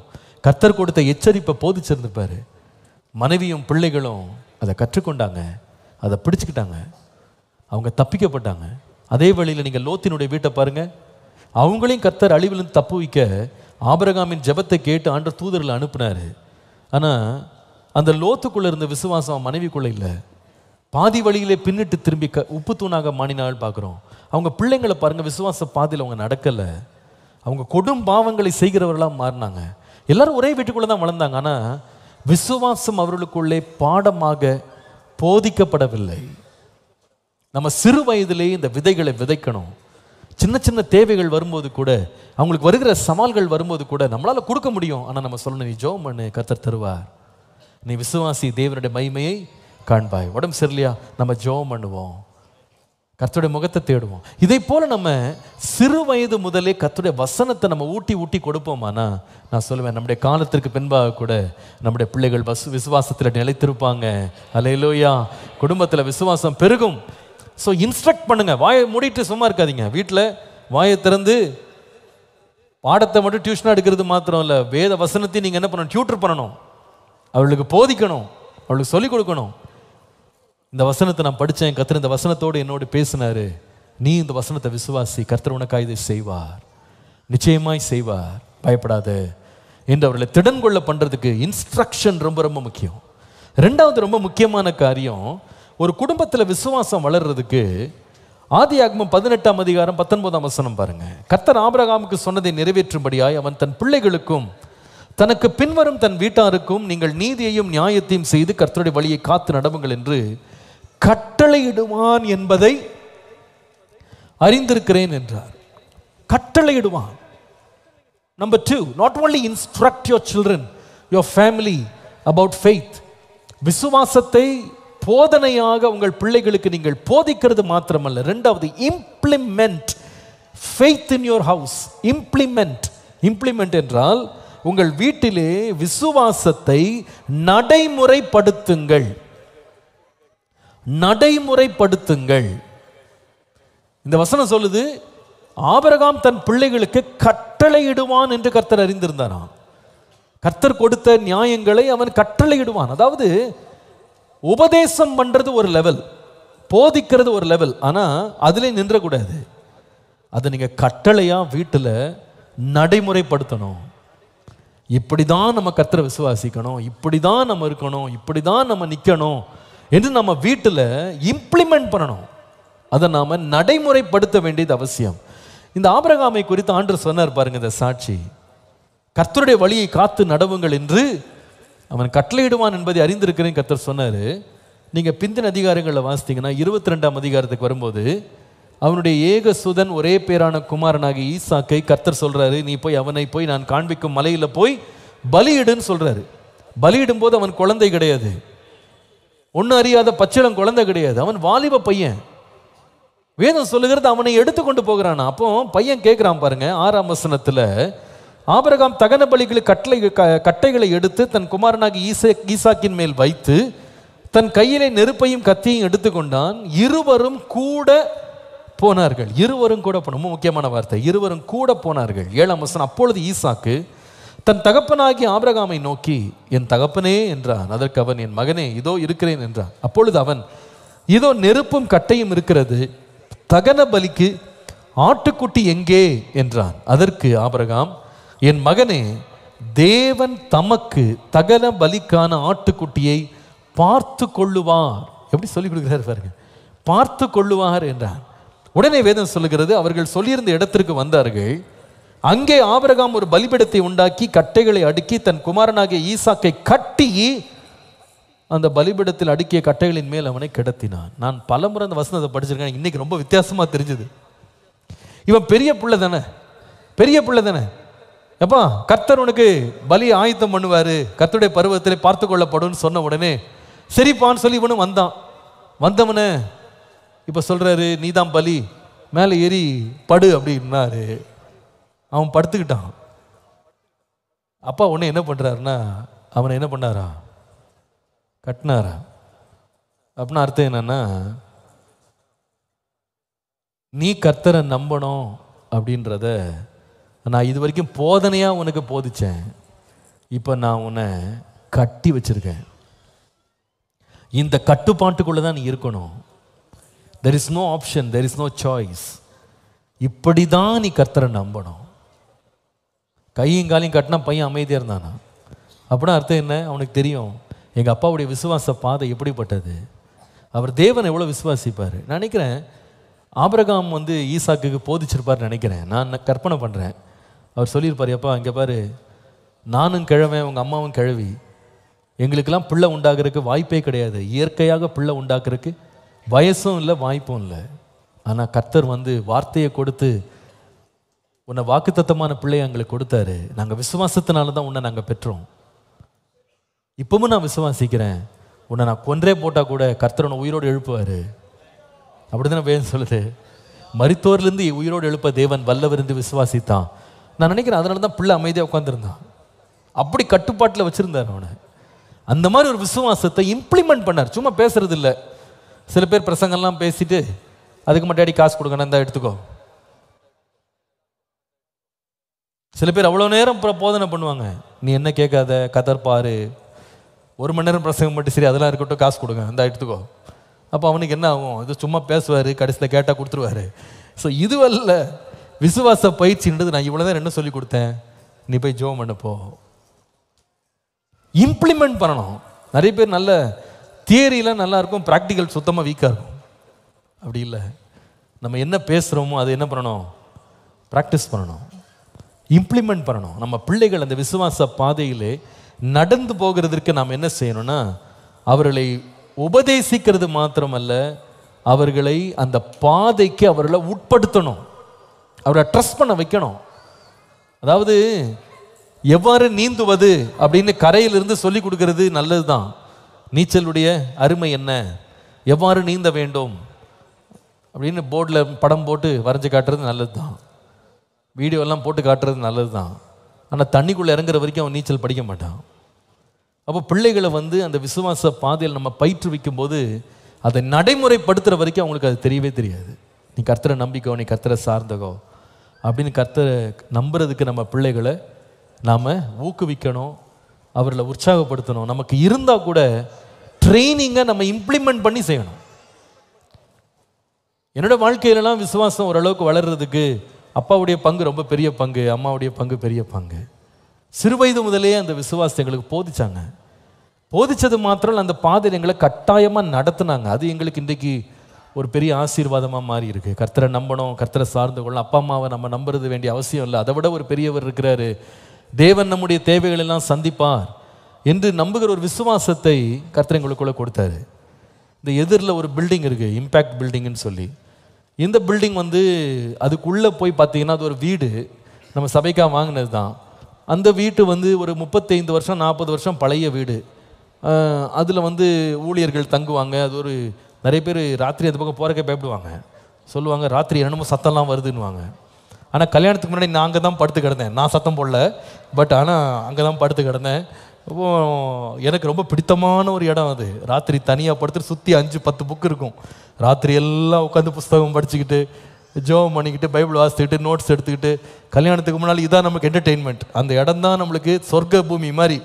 கர்த்தர் கொடுத்த எச்சரிப்பை போதிச்சிருந்துப்பார் மனைவியும் பிள்ளைகளும் அதை கற்றுக்கொண்டாங்க அதை பிடிச்சிக்கிட்டாங்க அவங்க தப்பிக்கப்பட்டாங்க அதே வழியில் நீங்கள் லோத்தினுடைய வீட்டை பாருங்கள் அவங்களையும் கத்தர் அழிவிலிருந்து தப்பு வைக்க ஆபரகாமின் ஜபத்தை கேட்டு ஆண்டு தூதர்களை அனுப்புனார் ஆனால் அந்த லோத்துக்குள்ளே இருந்த விசுவாசம் மனைவிக்குள்ளே இல்லை பாதி வழியிலே பின்னிட்டு திரும்பி க உப்பு தூணாக மாறினாள் பார்க்குறோம் அவங்க பிள்ளைங்களை பாருங்கள் விசுவாச பாதியில் அவங்க நடக்கலை அவங்க கொடும் பாவங்களை செய்கிறவர்களாக மாறினாங்க எல்லாரும் ஒரே வீட்டுக்குள்ளே தான் வளர்ந்தாங்க ஆனால் விசுவாசம் அவர்களுக்குள்ளே பாடமாக போதிக்கப்படவில்லை நம்ம சிறு வயதிலே இந்த விதைகளை விதைக்கணும் சின்ன சின்ன தேவைகள் வரும்போது கூட அவங்களுக்கு வருகிற சவால்கள் வரும்போது கூட நம்மளால் கொடுக்க முடியும் ஆனால் நம்ம சொல்லணும் நீ ஜோம் பண்ணு கத்தர் தருவார் நீ விசுவாசி தேவனுடைய மகிமையை காண்பாய் உடம்பு சரியில்லையா நம்ம ஜோம் பண்ணுவோம் கத்துடைய முகத்தை தேடுவோம் இதை போல் நம்ம சிறு வயது முதலே கத்துடைய வசனத்தை நம்ம ஊட்டி ஊட்டி கொடுப்போமானா நான் சொல்லுவேன் நம்முடைய காலத்திற்கு பின்பாக கூட நம்முடைய பிள்ளைகள் வசு விசுவாசத்தில் நிலைத்திருப்பாங்க அலையிலோயா குடும்பத்தில் விசுவாசம் பெருகும் ஸோ இன்ஸ்ட்ரக்ட் பண்ணுங்க வாயை மூடிட்டு சும்மா இருக்காதீங்க வீட்டில் வாயை திறந்து பாடத்தை மட்டும் டியூஷனாக எடுக்கிறது மாத்திரம் இல்லை வேத வசனத்தையும் நீங்கள் என்ன பண்ணணும் டியூட்டர் பண்ணணும் அவளுக்கு போதிக்கணும் அவளுக்கு சொல்லிக் கொடுக்கணும் இந்த வசனத்தை நான் படித்தேன் கத்திர இந்த வசனத்தோடு என்னோடு பேசினாரு நீ இந்த வசனத்தை விசுவாசி கர்த்தர் உனக்காக இதை செய்வார் நிச்சயமாய் செய்வார் பயப்படாத என்று அவர்களை திடன் கொள்ள பண்ணுறதுக்கு இன்ஸ்ட்ரக்ஷன் ரொம்ப ரொம்ப முக்கியம் ரெண்டாவது ரொம்ப முக்கியமான காரியம் ஒரு குடும்பத்தில் விசுவாசம் வளர்றதுக்கு ஆதி ஆகமம் பதினெட்டாம் அதிகாரம் பத்தொன்பதாம் வசனம் பாருங்க கத்தர் ஆபரகாமுக்கு சொன்னதை நிறைவேற்றும்படியாய் அவன் தன் பிள்ளைகளுக்கும் தனக்கு பின்வரும் தன் வீட்டாருக்கும் நீங்கள் நீதியையும் நியாயத்தையும் செய்து கர்த்தருடைய வழியை காத்து நடவுங்கள் என்று கட்டளையிடுவான் என்பதை அறிந்திருக்கிறேன் என்றார் கட்டளையிடுவான் number two not only instruct your children your family about faith விசுவாசத்தை போதனையாக உங்கள் பிள்ளைகளுக்கு நீங்கள் போதிக்கிறது மாத்திரமல்ல ரெண்டாவது implement faith in your house implement implement என்றால் உங்கள் வீட்டிலே விசுவாசத்தை நடைமுறைப்படுத்துங்கள் நடைமுறைப்படுத்துங்கள் இந்த வசனம் சொல்லுது ஆபரகாம் தன் பிள்ளைகளுக்கு கட்டளையிடுவான் என்று கர்த்தர் அறிந்திருந்தாராம் கர்த்தர் கொடுத்த நியாயங்களை அவன் கட்டளையிடுவான் அதாவது உபதேசம் பண்ணுறது ஒரு லெவல் போதிக்கிறது ஒரு லெவல் ஆனால் அதுலேயும் நின்றக்கூடாது அதை நீங்கள் கட்டளையாக வீட்டில் நடைமுறைப்படுத்தணும் இப்படி தான் நம்ம கத்தரை விசுவாசிக்கணும் இப்படி தான் நம்ம இருக்கணும் இப்படி தான் நம்ம நிற்கணும் என்று நம்ம வீட்டில் இம்ப்ளிமெண்ட் பண்ணணும் அதை நாம் நடைமுறைப்படுத்த வேண்டியது அவசியம் இந்த ஆபரகாமை குறித்து ஆண்டு சொன்னார் பாருங்க இந்த சாட்சி கர்த்தருடைய வழியை காத்து நடவுங்கள் என்று அவன் கட்டளையிடுவான் என்பதை அறிந்திருக்கிறேன் கத்தர் சொன்னார் நீங்கள் பிந்தின அதிகாரங்களில் வாசித்தீங்கன்னா இருபத்தி ரெண்டாம் அதிகாரத்துக்கு வரும்போது அவனுடைய ஏக சுதன் ஒரே பேரான குமாரனாகி ஈசாக்கை கர்த்தர் சொல்கிறாரு நீ போய் அவனை போய் நான் காண்பிக்கும் மலையில் போய் பலியிடுன்னு சொல்கிறாரு பலியிடும் போது அவன் குழந்தை கிடையாது ஒன்றும் அறியாத பச்சிளம் குழந்தை கிடையாது அவன் வாலிப பையன் வேதம் சொல்லுகிறது அவனை எடுத்து கொண்டு போகிறான் அப்போ பையன் கேட்குறான் பாருங்க ஆறாம் வசனத்தில் ஆபரகாம் தகன பலிகளை கட்டளை கட்டைகளை எடுத்து தன் குமாரனாகி ஈசே ஈசாக்கின் மேல் வைத்து தன் கையிலே நெருப்பையும் கத்தியும் எடுத்துக்கொண்டான் இருவரும் கூட போனார்கள் இருவரும் கூட போன ரொம்ப முக்கியமான வார்த்தை இருவரும் கூட போனார்கள் ஏழாம் வசனம் அப்பொழுது ஈசாக்கு தன் தகப்பனாகி ஆபரகாமை நோக்கி என் தகப்பனே என்றான் அதற்கு அவன் என் மகனே இதோ இருக்கிறேன் என்றான் அப்பொழுது அவன் இதோ நெருப்பும் கட்டையும் இருக்கிறது தகன பலிக்கு ஆட்டுக்குட்டி எங்கே என்றான் அதற்கு ஆபரகாம் என் மகனே தேவன் தமக்கு தகல பலிக்கான ஆட்டுக்குட்டியை பார்த்து கொள்ளுவார் எப்படி சொல்லிக் கொடுக்குறாரு பாருங்க பார்த்து கொள்ளுவார் என்றார் உடனே வேதம் சொல்லுகிறது அவர்கள் சொல்லியிருந்த இடத்திற்கு வந்தார்கள் அங்கே ஆபரகாம் ஒரு பலிபிடத்தை உண்டாக்கி கட்டைகளை அடுக்கி தன் குமாரனாகிய ஈசாக்கை கட்டி அந்த பலிபிடத்தில் அடுக்கிய கட்டைகளின் மேல் அவனை கிடத்தினான் நான் பலமுறை அந்த வசனத்தை படிச்சிருக்கேன் இன்னைக்கு ரொம்ப வித்தியாசமாக தெரிஞ்சது இவன் பெரிய பிள்ளை தானே பெரிய பிள்ளை தானே எப்பா கர்த்தர் உனக்கு பலி ஆயத்தம் பண்ணுவார் கர்த்தருடைய பருவத்தில் பார்த்து கொள்ளப்படும் சொன்ன உடனே சரிப்பான்னு சொல்லி இவனும் வந்தான் வந்தவனே இப்போ சொல்கிறாரு நீ தான் பலி மேலே ஏறி படு அப்படின்னாரு அவன் படுத்துக்கிட்டான் அப்பா உடனே என்ன பண்ணுறாருன்னா அவனை என்ன பண்ணாரா கட்டினாரா அப்படின்னா அர்த்தம் என்னன்னா நீ கர்த்தரை நம்பணும் அப்படின்றத நான் இது வரைக்கும் போதனையாக உனக்கு போதித்தேன் இப்போ நான் உன்னை கட்டி வச்சுருக்கேன் இந்த கட்டுப்பாட்டுக்குள்ளே தான் நீ இருக்கணும் there is no option there is no choice இப்படி தான் நீ கர்த்தரை நம்பணும் கையும் காலையும் கட்டினா பையன் அமைதியாக இருந்தானா அப்படின்னா அர்த்தம் என்ன அவனுக்கு தெரியும் எங்கள் அப்பாவுடைய விசுவாச பாதை எப்படிப்பட்டது அவர் தேவனை எவ்வளோ விசுவாசிப்பார் நினைக்கிறேன் ஆபரகாம் வந்து ஈசாக்கு போதிச்சிருப்பார் நினைக்கிறேன் நான் கற்பனை பண்ணுறேன் அவர் சொல்லியிருப்பார் எப்பா இங்கே பாரு நானும் கிழவேன் உங்கள் அம்மாவும் கிழவி எங்களுக்கெல்லாம் பிள்ளை உண்டாகிறதுக்கு வாய்ப்பே கிடையாது இயற்கையாக பிள்ளை உண்டாக்குறதுக்கு வயசும் இல்லை வாய்ப்பும் இல்லை ஆனால் கர்த்தர் வந்து வார்த்தையை கொடுத்து உன்னை வாக்குத்தத்தமான பிள்ளையை எங்களுக்கு கொடுத்தாரு நாங்கள் விசுவாசத்தினால தான் உன்னை நாங்கள் பெற்றோம் இப்பவும் நான் விசுவாசிக்கிறேன் உன்னை நான் கொன்றே போட்டால் கூட கர்த்தர் உன்னை உயிரோடு எழுப்புவார் அப்படி தானே வேணும் சொல்லுது மருத்துவர்லேருந்து உயிரோடு எழுப்ப தேவன் வல்லவர் என்று விசுவாசித்தான் நான் நினைக்கிறேன் அதனால தான் பிள்ளை அமைதியாக உட்காந்துருந்தான் அப்படி கட்டுப்பாட்டில் வச்சுருந்தார் அவனை அந்த மாதிரி ஒரு விசுவாசத்தை இம்ப்ளிமெண்ட் பண்ணார் சும்மா பேசுறது இல்லை சில பேர் பிரசங்கெல்லாம் பேசிட்டு அதுக்கு மட்டும் காசு கொடுக்கணும் இருந்தால் எடுத்துக்கோ சில பேர் அவ்வளோ நேரம் போதனை பண்ணுவாங்க நீ என்ன கேட்காத கதர்பாரு ஒரு மணி நேரம் பிரசங்கம் மட்டும் சரி அதெல்லாம் இருக்கட்டும் காசு கொடுங்க அந்த எடுத்துக்கோ அப்போ அவனுக்கு என்ன ஆகும் இது சும்மா பேசுவார் கடைசியில் கேட்டால் கொடுத்துருவாரு ஸோ இதுவல்ல விசுவாச பயிற்சின்றது நான் இவ்வளோதான் என்ன சொல்லி கொடுத்தேன் நீ போய் ஜோம் போ இம்ப்ளிமெண்ட் பண்ணணும் நிறைய பேர் நல்ல தியரியெலாம் நல்லா இருக்கும் ப்ராக்டிக்கல் சுத்தமாக வீக்காக இருக்கும் அப்படி இல்லை நம்ம என்ன பேசுகிறோமோ அது என்ன பண்ணணும் ப்ராக்டிஸ் பண்ணணும் இம்ப்ளிமெண்ட் பண்ணணும் நம்ம பிள்ளைகள் அந்த விசுவாச பாதையிலே நடந்து போகிறதற்கு நாம் என்ன செய்யணும்னா அவர்களை உபதேசிக்கிறது மாத்திரமல்ல அவர்களை அந்த பாதைக்கு அவர்களை உட்படுத்தணும் அவரை ட்ரஸ்ட் பண்ண வைக்கணும் அதாவது எவ்வாறு நீந்துவது அப்படின்னு கரையிலிருந்து சொல்லி கொடுக்கறது நல்லது தான் நீச்சலுடைய அருமை என்ன எவ்வாறு நீந்த வேண்டும் அப்படின்னு போர்டில் படம் போட்டு வரைஞ்சி காட்டுறது நல்லது தான் வீடியோலாம் போட்டு காட்டுறது நல்லது தான் ஆனால் தண்ணிக்குள்ளே இறங்குற வரைக்கும் அவன் நீச்சல் படிக்க மாட்டான் அப்போ பிள்ளைகளை வந்து அந்த விசுவாச பாதையில் நம்ம பயிற்றுவிக்கும் போது அதை நடைமுறைப்படுத்துகிற வரைக்கும் அவங்களுக்கு அது தெரியவே தெரியாது நீ கர்த்தரை நம்பிக்கோ நீ கர்த்தரை சார்ந்தகோ அப்படின்னு கர்த்தரை நம்புறதுக்கு நம்ம பிள்ளைகளை நாம் ஊக்குவிக்கணும் அவர்களை உற்சாகப்படுத்தணும் நமக்கு இருந்தால் கூட ட்ரைனிங்கை நம்ம இம்ப்ளிமெண்ட் பண்ணி செய்யணும் என்னோடய வாழ்க்கையிலலாம் விசுவாசம் ஓரளவுக்கு வளர்கிறதுக்கு அப்பாவுடைய பங்கு ரொம்ப பெரிய பங்கு அம்மாவுடைய பங்கு பெரிய பங்கு சிறுவயது முதலே அந்த விசுவாசத்தை எங்களுக்கு போதிச்சாங்க போதித்தது மாத்திரம் அந்த பாதையில் எங்களை கட்டாயமாக நடத்தினாங்க அது எங்களுக்கு இன்றைக்கு ஒரு பெரிய ஆசீர்வாதமாக மாறி இருக்கு கர்த்தரை நம்பணும் கர்த்தரை சார்ந்து கொள்ளணும் அப்பா அம்மாவை நம்ம நம்புறது வேண்டிய அவசியம் இல்லை அதை விட ஒரு பெரியவர் இருக்கிறாரு தேவன் நம்முடைய தேவைகளெல்லாம் சந்திப்பார் என்று நம்புகிற ஒரு விசுவாசத்தை கர்த்தர் எங்களுக்குள்ளே கொடுத்தாரு இந்த எதிரில் ஒரு பில்டிங் இருக்குது இம்பேக்ட் பில்டிங்னு சொல்லி இந்த பில்டிங் வந்து அதுக்குள்ளே போய் பார்த்தீங்கன்னா அது ஒரு வீடு நம்ம சபைக்காக வாங்கினது தான் அந்த வீட்டு வந்து ஒரு முப்பத்தைந்து வருஷம் நாற்பது வருஷம் பழைய வீடு அதில் வந்து ஊழியர்கள் தங்குவாங்க அது ஒரு நிறைய பேர் ராத்திரி அந்த பக்கம் போகிறக்கே பயப்படுவாங்க சொல்லுவாங்க ராத்திரி என்னமோ சத்தம்லாம் வருதுன்னுவாங்க ஆனால் கல்யாணத்துக்கு முன்னாடி நான் அங்கே தான் படுத்து கிடந்தேன் நான் சத்தம் போடல பட் ஆனால் அங்கே தான் படுத்து கிடந்தேன் அப்போ எனக்கு ரொம்ப பிடித்தமான ஒரு இடம் அது ராத்திரி தனியாக படுத்துட்டு சுற்றி அஞ்சு பத்து புக் இருக்கும் ராத்திரி எல்லாம் உட்காந்து புஸ்தகம் படிச்சுக்கிட்டு ஜோம் பண்ணிக்கிட்டு பைபிள் வாசித்துக்கிட்டு நோட்ஸ் எடுத்துக்கிட்டு கல்யாணத்துக்கு முன்னால் இதுதான் நமக்கு என்டர்டெயின்மெண்ட் அந்த இடம் தான் நம்மளுக்கு சொர்க்க பூமி மாதிரி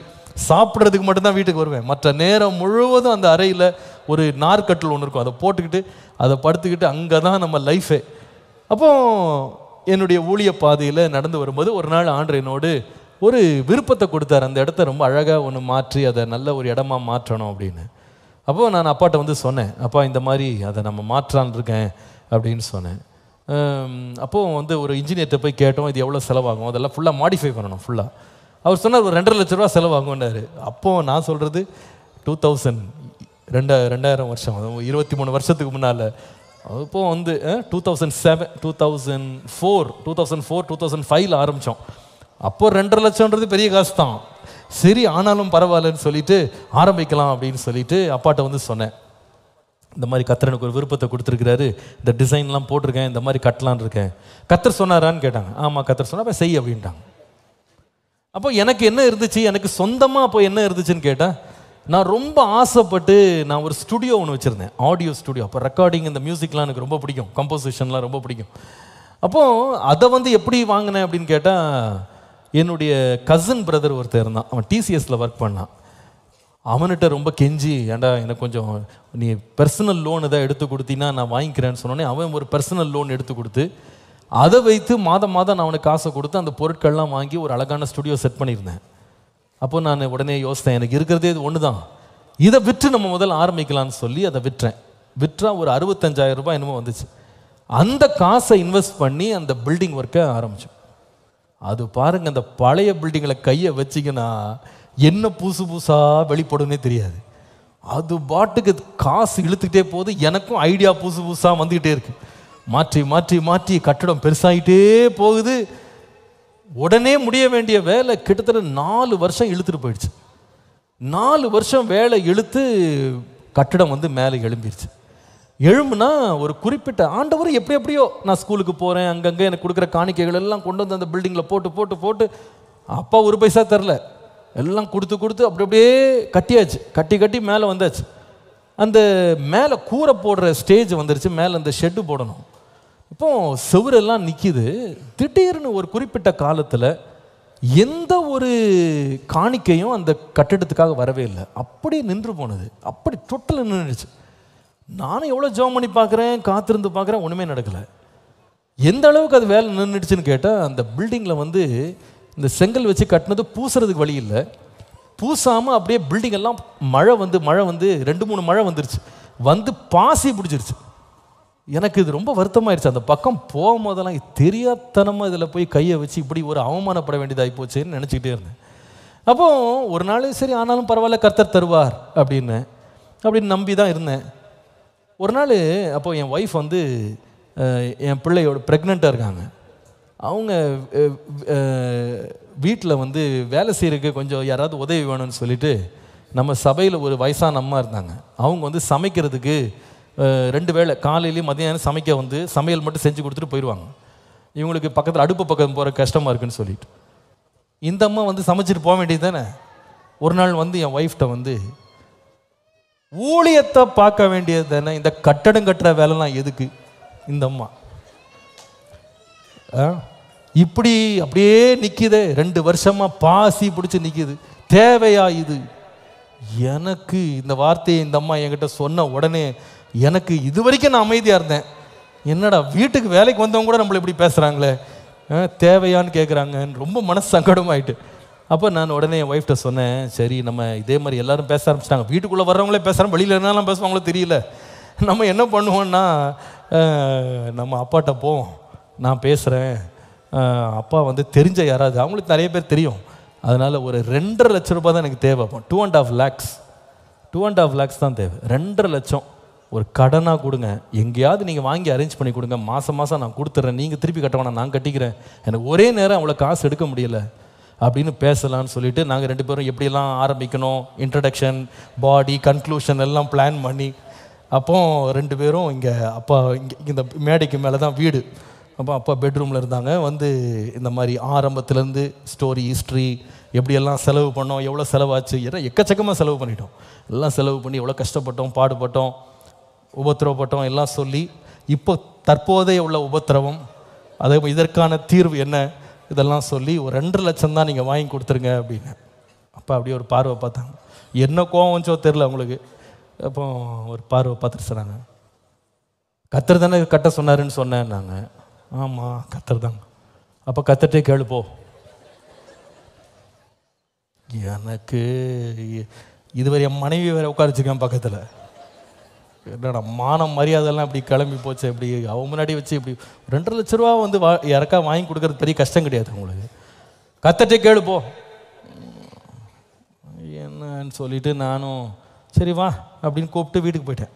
சாப்பிட்றதுக்கு மட்டும்தான் வீட்டுக்கு வருவேன் மற்ற நேரம் முழுவதும் அந்த அறையில் ஒரு நார்க்கட்டில் ஒன்று இருக்கும் அதை போட்டுக்கிட்டு அதை படுத்துக்கிட்டு அங்கே தான் நம்ம லைஃபே அப்போ என்னுடைய ஊழிய பாதையில் நடந்து வரும்போது ஒரு நாள் ஆண்டு என்னோடு ஒரு விருப்பத்தை கொடுத்தார் அந்த இடத்த ரொம்ப அழகாக ஒன்று மாற்றி அதை நல்ல ஒரு இடமா மாற்றணும் அப்படின்னு அப்போது நான் அப்பாட்ட வந்து சொன்னேன் அப்பா இந்த மாதிரி அதை நம்ம மாற்றான் இருக்கேன் அப்படின்னு சொன்னேன் அப்போது வந்து ஒரு இன்ஜினியர்கிட்ட போய் கேட்டோம் இது எவ்வளோ செலவாகும் அதெல்லாம் ஃபுல்லாக மாடிஃபை பண்ணணும் ஃபுல்லாக அவர் சொன்னார் ஒரு ரெண்டரை லட்ச ரூபா செலவாகும்னாரு அப்போது நான் சொல்கிறது டூ தௌசண்ட் ரெண்டா ரெண்டாயிரம் வருஷம் இருபத்தி மூணு வருஷத்துக்கு முன்னால் அப்போது வந்து two thousand seven two thousand four two thousand four two thousand ஃபைவ்ல ஆரம்பித்தோம் அப்போ ரெண்டரை லட்சம்ன்றது பெரிய காசு தான் சரி ஆனாலும் பரவாயில்லன்னு சொல்லிட்டு ஆரம்பிக்கலாம் அப்படின்னு சொல்லிட்டு அப்பாட்ட வந்து சொன்னேன் இந்த மாதிரி கத்தர் எனக்கு ஒரு விருப்பத்தை கொடுத்துருக்கிறாரு இந்த டிசைன்லாம் போட்டிருக்கேன் இந்த மாதிரி கட்டலான் இருக்கேன் கத்தர் சொன்னாரான்னு கேட்டாங்க ஆமாம் கத்தர் சொன்னால் அப்போ செய் அப்படின்ட்டாங்க அப்போ எனக்கு என்ன இருந்துச்சு எனக்கு சொந்தமாக அப்போ என்ன இருந்துச்சுன்னு கேட்டால் நான் ரொம்ப ஆசைப்பட்டு நான் ஒரு ஸ்டுடியோ ஒன்று வச்சுருந்தேன் ஆடியோ ஸ்டுடியோ அப்போ ரெக்கார்டிங் இந்த மியூசிக்லாம் எனக்கு ரொம்ப பிடிக்கும் கம்போசிஷன்லாம் ரொம்ப பிடிக்கும் அப்போது அதை வந்து எப்படி வாங்கினேன் அப்படின்னு கேட்டால் என்னுடைய கசின் பிரதர் ஒருத்தர் இருந்தான் அவன் டிசிஎஸில் ஒர்க் பண்ணான் அவன்கிட்ட ரொம்ப கெஞ்சி ஏண்டா எனக்கு கொஞ்சம் நீ பர்சனல் லோன் எதாவது எடுத்து கொடுத்தீங்கன்னா நான் வாங்கிக்கிறேன்னு சொன்னோன்னே அவன் ஒரு பர்சனல் லோன் எடுத்து கொடுத்து அதை வைத்து மாதம் மாதம் நான் அவனுக்கு காசை கொடுத்து அந்த பொருட்கள்லாம் வாங்கி ஒரு அழகான ஸ்டுடியோ செட் பண்ணியிருந்தேன் அப்போ நான் உடனே யோசித்தேன் எனக்கு இருக்கிறதே இது ஒன்று தான் இதை விற்று நம்ம முதல்ல ஆரம்பிக்கலாம்னு சொல்லி அதை விற்றேன் விற்றா ஒரு அறுபத்தஞ்சாயிரம் ரூபாய் என்னமோ வந்துச்சு அந்த காசை இன்வெஸ்ட் பண்ணி அந்த பில்டிங் ஒர்க்கை ஆரம்பித்தோம் அது பாருங்கள் அந்த பழைய பில்டிங்கில் கையை வச்சிங்கன்னா என்ன புதுசு புதுசாக வெளிப்படும்னே தெரியாது அது பாட்டுக்கு காசு இழுத்துக்கிட்டே போகுது எனக்கும் ஐடியா புதுசு புதுசாக வந்துக்கிட்டே இருக்குது மாற்றி மாற்றி மாற்றி கட்டடம் பெருசாகிட்டே போகுது உடனே முடிய வேண்டிய வேலை கிட்டத்தட்ட நாலு வருஷம் இழுத்துட்டு போயிடுச்சு நாலு வருஷம் வேலை இழுத்து கட்டிடம் வந்து மேலே எழும்பிடுச்சு எழும்புனா ஒரு குறிப்பிட்ட ஆண்டவர் எப்படி எப்படியோ நான் ஸ்கூலுக்கு போகிறேன் அங்கங்கே எனக்கு கொடுக்குற காணிக்கைகள் எல்லாம் கொண்டு வந்து அந்த பில்டிங்கில் போட்டு போட்டு போட்டு அப்பா ஒரு பைசா தரல எல்லாம் கொடுத்து கொடுத்து அப்படி அப்படியே கட்டியாச்சு கட்டி கட்டி மேலே வந்தாச்சு அந்த மேலே கூரை போடுற ஸ்டேஜ் வந்துருச்சு மேலே அந்த ஷெட்டு போடணும் இப்போ செவரெல்லாம் நிற்கிது திடீர்னு ஒரு குறிப்பிட்ட காலத்தில் எந்த ஒரு காணிக்கையும் அந்த கட்டிடத்துக்காக வரவே இல்லை அப்படியே நின்று போனது அப்படி டொட்டில் நின்றுச்சு நானும் எவ்வளோ ஜோம் பண்ணி பார்க்குறேன் காத்திருந்து பார்க்குறேன் ஒன்றுமே நடக்கலை எந்த அளவுக்கு அது வேலை நின்றுடுச்சுன்னு கேட்டால் அந்த பில்டிங்கில் வந்து இந்த செங்கல் வச்சு கட்டினது பூசுறதுக்கு வழி இல்லை பூசாமல் அப்படியே பில்டிங் எல்லாம் மழை வந்து மழை வந்து ரெண்டு மூணு மழை வந்துருச்சு வந்து பாசி பிடிச்சிருச்சு எனக்கு இது ரொம்ப வருத்தமாயிருச்சு அந்த பக்கம் போகும்போதெல்லாம் தெரியாதனமாக இதில் போய் கையை வச்சு இப்படி ஒரு அவமானப்பட வேண்டியதாக போச்சுன்னு நினச்சிக்கிட்டே இருந்தேன் அப்போ ஒரு நாள் சரி ஆனாலும் பரவாயில்ல கர்த்தர் தருவார் அப்படின்னு அப்படின்னு நம்பி தான் இருந்தேன் ஒரு நாள் அப்போது என் ஒய்ஃப் வந்து என் பிள்ளையோட ப்ரெக்னெண்ட்டாக இருக்காங்க அவங்க வீட்டில் வந்து வேலை செய்கிறதுக்கு கொஞ்சம் யாராவது உதவி வேணும்னு சொல்லிவிட்டு நம்ம சபையில் ஒரு வயசான அம்மா இருந்தாங்க அவங்க வந்து சமைக்கிறதுக்கு ரெண்டு வேளை காலையிலையும் மதியானம் சமைக்க வந்து சமையல் மட்டும் செஞ்சு கொடுத்துட்டு போயிடுவாங்க இவங்களுக்கு பக்கத்தில் அடுப்பு பக்கம் போகிற கஷ்டமாக இருக்குன்னு சொல்லிட்டு இந்த அம்மா வந்து சமைச்சிட்டு போக வேண்டியது தானே ஒரு நாள் வந்து என் ஒய்ஃப்ட்ட வந்து ஊழியத்தை பார்க்க வேண்டியது தானே இந்த கட்டடம் கட்டுற வேலைலாம் எதுக்கு இந்த அம்மா இப்படி அப்படியே நிற்கிது ரெண்டு வருஷமாக பாசி பிடிச்சி நிற்கிது தேவையா இது எனக்கு இந்த வார்த்தையை இந்த அம்மா என்கிட்ட சொன்ன உடனே எனக்கு இது வரைக்கும் நான் அமைதியாக இருந்தேன் என்னடா வீட்டுக்கு வேலைக்கு வந்தவங்க கூட நம்மளை இப்படி பேசுகிறாங்களே தேவையான்னு கேட்குறாங்கன்னு ரொம்ப மனசு சங்கடமாயிட்டு அப்போ நான் உடனே என் ஒய்ஃப்ட்ட சொன்னேன் சரி நம்ம இதே மாதிரி எல்லாரும் பேச ஆரம்பிச்சிட்டாங்க வீட்டுக்குள்ளே வரவங்களே பேசுகிறோம் வெளியில் இருந்தாலும் பேசுவாங்களோ தெரியல நம்ம என்ன பண்ணுவோன்னா நம்ம அப்பாட்ட போவோம் நான் பேசுகிறேன் அப்பா வந்து தெரிஞ்ச யாராவது அவங்களுக்கு நிறைய பேர் தெரியும் அதனால் ஒரு ரெண்டரை லட்ச ரூபாய் தான் எனக்கு தேவைப்போம் two and half lakhs two and half lakhs தான் தேவை ரெண்டரை லட்சம் ஒரு கடனாக கொடுங்க எங்கேயாவது நீங்கள் வாங்கி அரேஞ்ச் பண்ணி கொடுங்க மாதம் மாதம் நான் கொடுத்துட்றேன் நீங்கள் திருப்பி கட்டவானா நான் கட்டிக்கிறேன் எனக்கு ஒரே நேரம் அவ்வளோ காசு எடுக்க முடியல அப்படின்னு பேசலான்னு சொல்லிட்டு நாங்கள் ரெண்டு பேரும் எப்படிலாம் ஆரம்பிக்கணும் இன்ட்ரடக்ஷன் பாடி கன்க்ளூஷன் எல்லாம் பிளான் பண்ணி அப்போ ரெண்டு பேரும் இங்கே அப்பா இங்கே இந்த மேடைக்கு மேலே தான் வீடு அப்போ அப்பா பெட்ரூமில் இருந்தாங்க வந்து இந்த மாதிரி ஆரம்பத்துலேருந்து ஸ்டோரி ஹிஸ்ட்ரி எப்படியெல்லாம் செலவு பண்ணோம் எவ்வளோ செலவாச்சு ஏன்னா எக்கச்சக்கமாக செலவு பண்ணிட்டோம் எல்லாம் செலவு பண்ணி எவ்வளோ கஷ்டப்பட்டோம் பாடுபட்டோம் உபத்திரவப்பட்டோம் எல்லாம் சொல்லி இப்போ தற்போதைய உள்ள உபத்திரவம் அதே இதற்கான தீர்வு என்ன இதெல்லாம் சொல்லி ஒரு ரெண்டு லட்சம் தான் நீங்கள் வாங்கி கொடுத்துருங்க அப்படின்னு அப்போ அப்படியே ஒரு பார்வை பார்த்தாங்க என்ன கோவம்ச்சோ தெரில அவங்களுக்கு அப்போ ஒரு பார்வை பார்த்துட்டு சொன்னாங்க கத்தர் தானே கட்ட சொன்னாருன்னு சொன்னேன் நாங்கள் ஆமாம் கத்தர் தாங்க அப்போ கத்தட்டே கேளுப்போ எனக்கு இதுவரை என் மனைவி வேறு உட்காரிச்சிருக்கேன் பக்கத்தில் என்னடா மானம் மரியாதைலாம் இப்படி கிளம்பி போச்சு இப்படி அவன் முன்னாடி வச்சு இப்படி ரெண்டரை லட்ச ரூபா வந்து வா யாருக்கா வாங்கி கொடுக்கறது பெரிய கஷ்டம் கிடையாது உங்களுக்கு கத்தட்டே கேளுப்போ என்னன்னு சொல்லிட்டு நானும் சரி வா அப்படின்னு கூப்பிட்டு வீட்டுக்கு போயிட்டேன்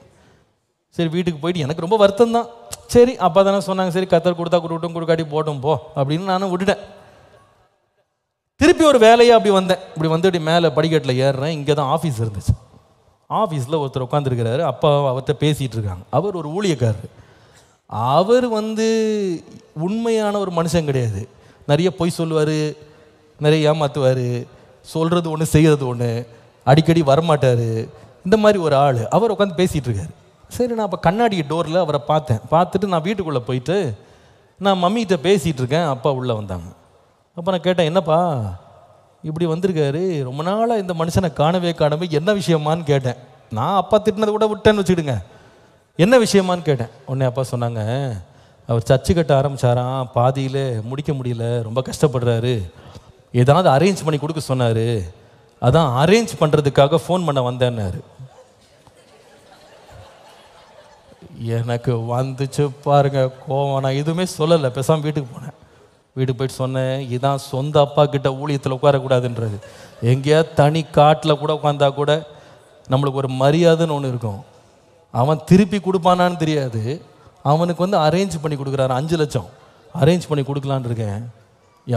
சரி வீட்டுக்கு போயிட்டு எனக்கு ரொம்ப வருத்தம் தான் சரி அப்பா தானே சொன்னாங்க சரி கத்தர் கொடுத்தா கொடுக்கட்டும் கொடுக்காட்டி போட்டோம் போ அப்படின்னு நானும் விட்டுட்டேன் திருப்பி ஒரு வேலையாக அப்படி வந்தேன் இப்படி வந்து இப்படி மேலே படிக்கட்டில் ஏறுறேன் இங்கே தான் ஆஃபீஸ் இருந்துச்சு ஆஃபீஸில் ஒருத்தர் உட்காந்துருக்கிறாரு அப்பா அவர்கிட்ட பேசிகிட்டு இருக்காங்க அவர் ஒரு ஊழியக்காரர் அவர் வந்து உண்மையான ஒரு மனுஷன் கிடையாது நிறைய பொய் சொல்லுவார் நிறைய ஏமாற்றுவார் சொல்கிறது ஒன்று செய்கிறது ஒன்று அடிக்கடி வரமாட்டார் இந்த மாதிரி ஒரு ஆள் அவர் உட்காந்து பேசிகிட்டு இருக்காரு சரி நான் அப்போ கண்ணாடி டோரில் அவரை பார்த்தேன் பார்த்துட்டு நான் வீட்டுக்குள்ளே போயிட்டு நான் மம்மிகிட்ட பேசிகிட்டு இருக்கேன் அப்பா உள்ளே வந்தாங்க அப்போ நான் கேட்டேன் என்னப்பா இப்படி வந்திருக்காரு ரொம்ப நாளாக இந்த மனுஷனை காணவே காணவே என்ன விஷயமான்னு கேட்டேன் நான் அப்பா திட்டினதை கூட விட்டேன்னு வச்சுக்கிடுங்க என்ன விஷயமான்னு கேட்டேன் உடனே அப்பா சொன்னாங்க அவர் சர்ச்சு கட்ட ஆரம்பித்தாராம் பாதியில் முடிக்க முடியல ரொம்ப கஷ்டப்படுறாரு ஏதாவது அரேஞ்ச் பண்ணி கொடுக்க சொன்னார் அதான் அரேஞ்ச் பண்ணுறதுக்காக ஃபோன் பண்ண வந்தேன்னாரு எனக்கு வந்துச்சு பாருங்க கோவம் நான் எதுவுமே சொல்லலை பேசாமல் வீட்டுக்கு போனேன் வீடு போயிட்டு சொன்னேன் இதான் சொந்த அப்பா கிட்ட ஊழியத்தில் உட்காரக்கூடாதுன்றது எங்கேயா தனி காட்டில் கூட உட்காந்தா கூட நம்மளுக்கு ஒரு மரியாதைன்னு ஒன்று இருக்கும் அவன் திருப்பி கொடுப்பானான்னு தெரியாது அவனுக்கு வந்து அரேஞ்ச் பண்ணி கொடுக்குறாரு அஞ்சு லட்சம் அரேஞ்ச் பண்ணி கொடுக்கலான் இருக்கேன்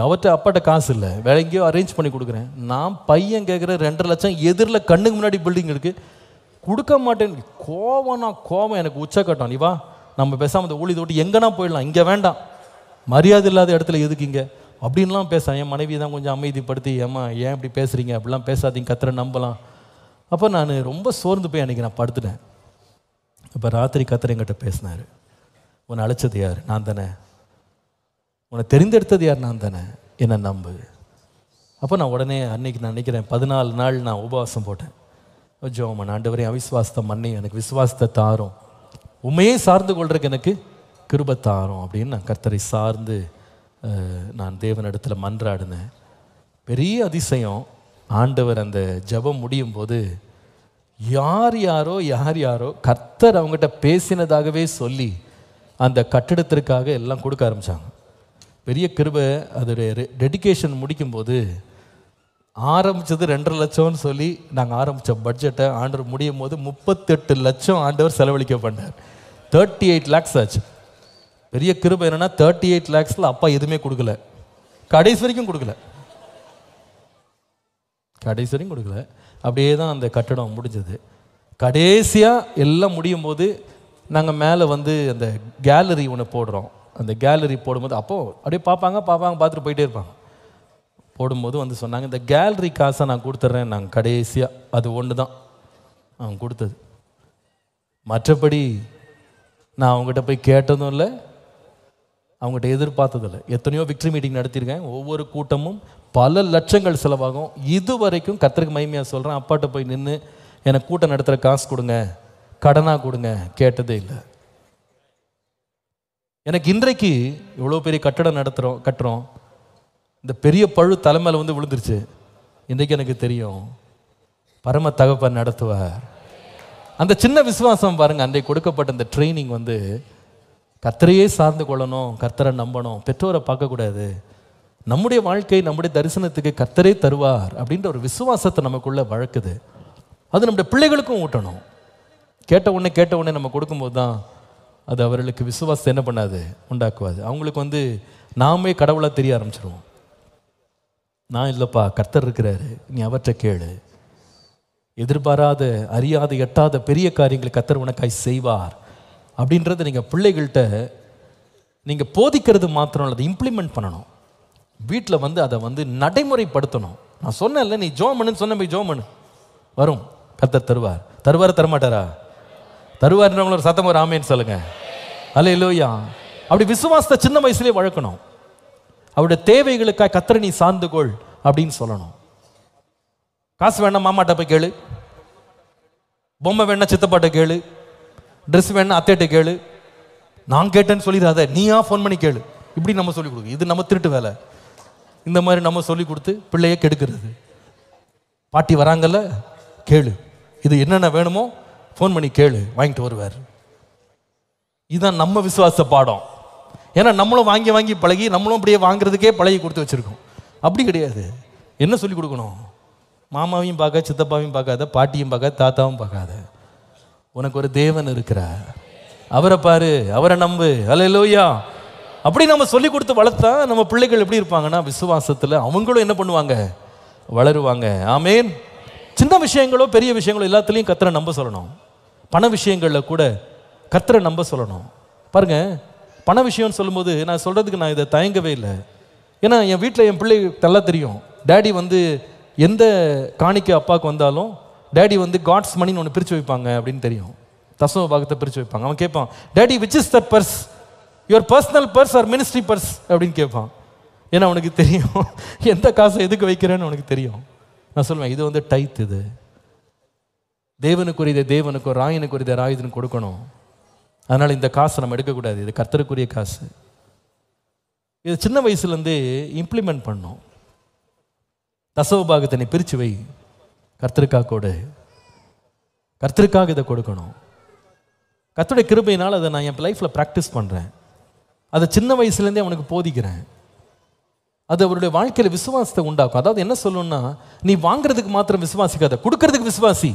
அவர்கிட்ட அப்பாட்ட காசு இல்லை வேற எங்கேயோ அரேஞ்ச் பண்ணி கொடுக்குறேன் நான் பையன் கேட்குற ரெண்டரை லட்சம் எதிரில் கண்ணுக்கு முன்னாடி பில்டிங் இருக்குது கொடுக்க மாட்டேன் கோவம்னா கோவம் எனக்கு உச்சக்கட்டம் நீ வா நம்ம பேசாமல் அந்த ஊழி தொட்டி எங்கன்னா போயிடலாம் இங்கே வேண்டாம் மரியாதை இல்லாத இடத்துல எதுக்குங்க அப்படின்லாம் பேச என் மனைவி தான் கொஞ்சம் அமைதிப்படுத்தி ஏம்மா ஏன் இப்படி பேசுகிறீங்க அப்படிலாம் பேசாதீங்க கத்திர நம்பலாம் அப்போ நான் ரொம்ப சோர்ந்து போய் அன்றைக்கி நான் படுத்துட்டேன் இப்போ ராத்திரி கத்திர என்கிட்ட பேசினார் உன்னை அழைச்சது யார் நான் தானே உன்னை தெரிந்தெடுத்தது யார் நான் தானே என்னை நம்பு அப்போ நான் உடனே அன்னைக்கு நான் நினைக்கிறேன் பதினாலு நாள் நான் உபவாசம் போட்டேன் ஜோமன் வரையும் அவிஸ்வாசத்தை மண்ணி எனக்கு விசுவாசத்தை தாரும் உண்மையே சார்ந்து கொள்றதுக்கு எனக்கு கிருபத்தாரம் அப்படின்னு நான் கர்த்தரை சார்ந்து நான் தேவனிடத்தில் மன்றாடினேன் பெரிய அதிசயம் ஆண்டவர் அந்த ஜபம் முடியும் போது யார் யாரோ யார் யாரோ கர்த்தர் அவங்ககிட்ட பேசினதாகவே சொல்லி அந்த கட்டிடத்திற்காக எல்லாம் கொடுக்க ஆரம்பித்தாங்க பெரிய கிருபை அதோடைய டெடிக்கேஷன் முடிக்கும்போது ஆரம்பித்தது ரெண்டரை லட்சம்னு சொல்லி நாங்கள் ஆரம்பித்த பட்ஜெட்டை ஆண்டவர் முடியும் போது முப்பத்தெட்டு லட்சம் ஆண்டவர் செலவழிக்க பண்ணார் தேர்ட்டி எயிட் லேக்ஸ் ஆச்சு பெரிய கிருபை என்னென்னா தேர்ட்டி எயிட் லேக்ஸில் அப்பா எதுவுமே கொடுக்கல கடைசி வரைக்கும் கொடுக்கல கடைசி வரைக்கும் கொடுக்கல அப்படியே தான் அந்த கட்டடம் முடிஞ்சது கடைசியாக எல்லாம் முடியும் போது நாங்கள் மேலே வந்து அந்த கேலரி ஒன்று போடுறோம் அந்த கேலரி போடும்போது அப்போது அப்படியே பார்ப்பாங்க பார்ப்பாங்க பார்த்துட்டு போயிட்டே இருப்பாங்க போடும்போது வந்து சொன்னாங்க இந்த கேலரி காசை நான் கொடுத்துட்றேன் நாங்கள் கடைசியாக அது ஒன்று தான் அவங்க கொடுத்தது மற்றபடி நான் அவங்ககிட்ட போய் கேட்டதும் இல்லை அவங்ககிட்ட எதிர்பார்த்ததில்லை எத்தனையோ விக்ட்ரி மீட்டிங் நடத்தியிருக்கேன் ஒவ்வொரு கூட்டமும் பல லட்சங்கள் செலவாகும் இது வரைக்கும் கத்திரிக்கு மகிமையாக சொல்கிறேன் அப்பாட்ட போய் நின்று எனக்கு கூட்டம் நடத்துகிற காசு கொடுங்க கடனாக கொடுங்க கேட்டதே இல்லை எனக்கு இன்றைக்கு இவ்வளோ பெரிய கட்டடம் நடத்துகிறோம் கட்டுறோம் இந்த பெரிய பழு தலைமையில் வந்து விழுந்துருச்சு இன்றைக்கு எனக்கு தெரியும் பரம தகப்பன் நடத்துவார் அந்த சின்ன விசுவாசம் பாருங்கள் அன்றைக்கு கொடுக்கப்பட்ட அந்த ட்ரைனிங் வந்து கத்தரையே சார்ந்து கொள்ளணும் கர்த்தரை நம்பணும் பெற்றோரை பார்க்கக்கூடாது நம்முடைய வாழ்க்கை நம்முடைய தரிசனத்துக்கு கத்தரே தருவார் அப்படின்ற ஒரு விசுவாசத்தை நமக்குள்ளே வழக்குது அது நம்முடைய பிள்ளைகளுக்கும் ஊட்டணும் கேட்ட உடனே கேட்ட உடனே நம்ம கொடுக்கும்போது தான் அது அவர்களுக்கு விசுவாசம் என்ன பண்ணாது உண்டாக்குவாது அவங்களுக்கு வந்து நாமே கடவுளாக தெரிய ஆரம்பிச்சிருவோம் நான் இல்லைப்பா கர்த்தர் இருக்கிறாரு நீ அவற்றை கேளு எதிர்பாராத அறியாத எட்டாத பெரிய காரியங்களை கத்தர் உனக்காய் செய்வார் அப்படின்றத நீங்கள் பிள்ளைகள்கிட்ட நீங்கள் போதிக்கிறது மாத்திரம் இல்லை அதை இம்ப்ளிமெண்ட் பண்ணணும் வீட்டில் வந்து அதை வந்து நடைமுறைப்படுத்தணும் நான் சொன்னேன்ல நீ ஜோமனு சொன்ன போய் ஜோமனு வரும் கத்தர் தருவார் தருவார் தரமாட்டாரா தருவார்ன்றவங்கள ஒரு சத்தம் ஒரு ஆமேன்னு சொல்லுங்க அல்ல இல்லையா அப்படி விசுவாசத்தை சின்ன வயசுலேயே வழக்கணும் அவருடைய தேவைகளுக்காக கத்திர நீ சார்ந்துகொள் அப்படின்னு சொல்லணும் காசு வேணா மாமாட்ட போய் கேளு பொம்மை வேணா சித்தப்பாட்ட கேளு ட்ரெஸ் வேணும் அத்தேட்ட கேளு நான் கேட்டேன்னு சொல்லிடாத நீயா ஃபோன் பண்ணி கேளு இப்படி நம்ம சொல்லிக் கொடுக்கு இது நம்ம திருட்டு வேலை இந்த மாதிரி நம்ம சொல்லி கொடுத்து பிள்ளைய கெடுக்கிறது பாட்டி வராங்கல்ல கேளு இது என்னென்ன வேணுமோ ஃபோன் பண்ணி கேளு வாங்கிட்டு வருவார் இதுதான் நம்ம விசுவாச பாடம் ஏன்னா நம்மளும் வாங்கி வாங்கி பழகி நம்மளும் அப்படியே வாங்குறதுக்கே பழகி கொடுத்து வச்சுருக்கோம் அப்படி கிடையாது என்ன சொல்லிக் கொடுக்கணும் மாமாவையும் பார்க்க சித்தப்பாவையும் பார்க்காத பாட்டியும் பார்க்காத தாத்தாவும் பார்க்காத உனக்கு ஒரு தேவன் இருக்கிறார் அவரை பாரு அவரை நம்பு அலையிலோயா அப்படி நம்ம சொல்லி கொடுத்து வளர்த்தா நம்ம பிள்ளைகள் எப்படி இருப்பாங்கன்னா விசுவாசத்தில் அவங்களும் என்ன பண்ணுவாங்க வளருவாங்க ஆமேன் சின்ன விஷயங்களோ பெரிய விஷயங்களோ எல்லாத்துலேயும் கத்தரை நம்ப சொல்லணும் பண விஷயங்களில் கூட கத்தரை நம்ப சொல்லணும் பாருங்க பண விஷயம்னு சொல்லும்போது நான் சொல்கிறதுக்கு நான் இதை தயங்கவே இல்லை ஏன்னா என் வீட்டில் என் பிள்ளை தள்ள தெரியும் டேடி வந்து எந்த காணிக்க அப்பாவுக்கு வந்தாலும் டேடி வந்து காட்ஸ் மணின்னு ஒன்று பிரித்து வைப்பாங்க அப்படின்னு தெரியும் தசம பாகத்தை பிரித்து வைப்பாங்க அவன் கேட்பான் daddy which is that purse your personal purse or ministry purse அப்படின்னு கேட்பான் ஏன்னா அவனுக்கு தெரியும் எந்த காசை எதுக்கு வைக்கிறேன்னு அவனுக்கு தெரியும் நான் சொல்லுவேன் இது வந்து டைத் இது தேவனுக்குரியதை தேவனுக்கும் ராயனுக்குரியதை ராயுதனு கொடுக்கணும் அதனால் இந்த காசை நம்ம எடுக்கக்கூடாது இது கர்த்தருக்குரிய காசு இது சின்ன வயசுலேருந்து இம்ப்ளிமெண்ட் பண்ணும் தசவ பாகத்தை நீ பிரித்து வை கர்த்தருக்காக கொடு கர்த்தருக்காக இதை கொடுக்கணும் கர்த்தருடைய கிருபையினால் அதை நான் என் லைஃப்பில் ப்ராக்டிஸ் பண்ணுறேன் அதை சின்ன வயசுலேருந்தே அவனுக்கு போதிக்கிறேன் அது அவருடைய வாழ்க்கையில் விசுவாசத்தை உண்டாக்கும் அதாவது என்ன சொல்லணும்னா நீ வாங்குறதுக்கு மாத்திரம் விசுவாசிக்காத கொடுக்கறதுக்கு விசுவாசி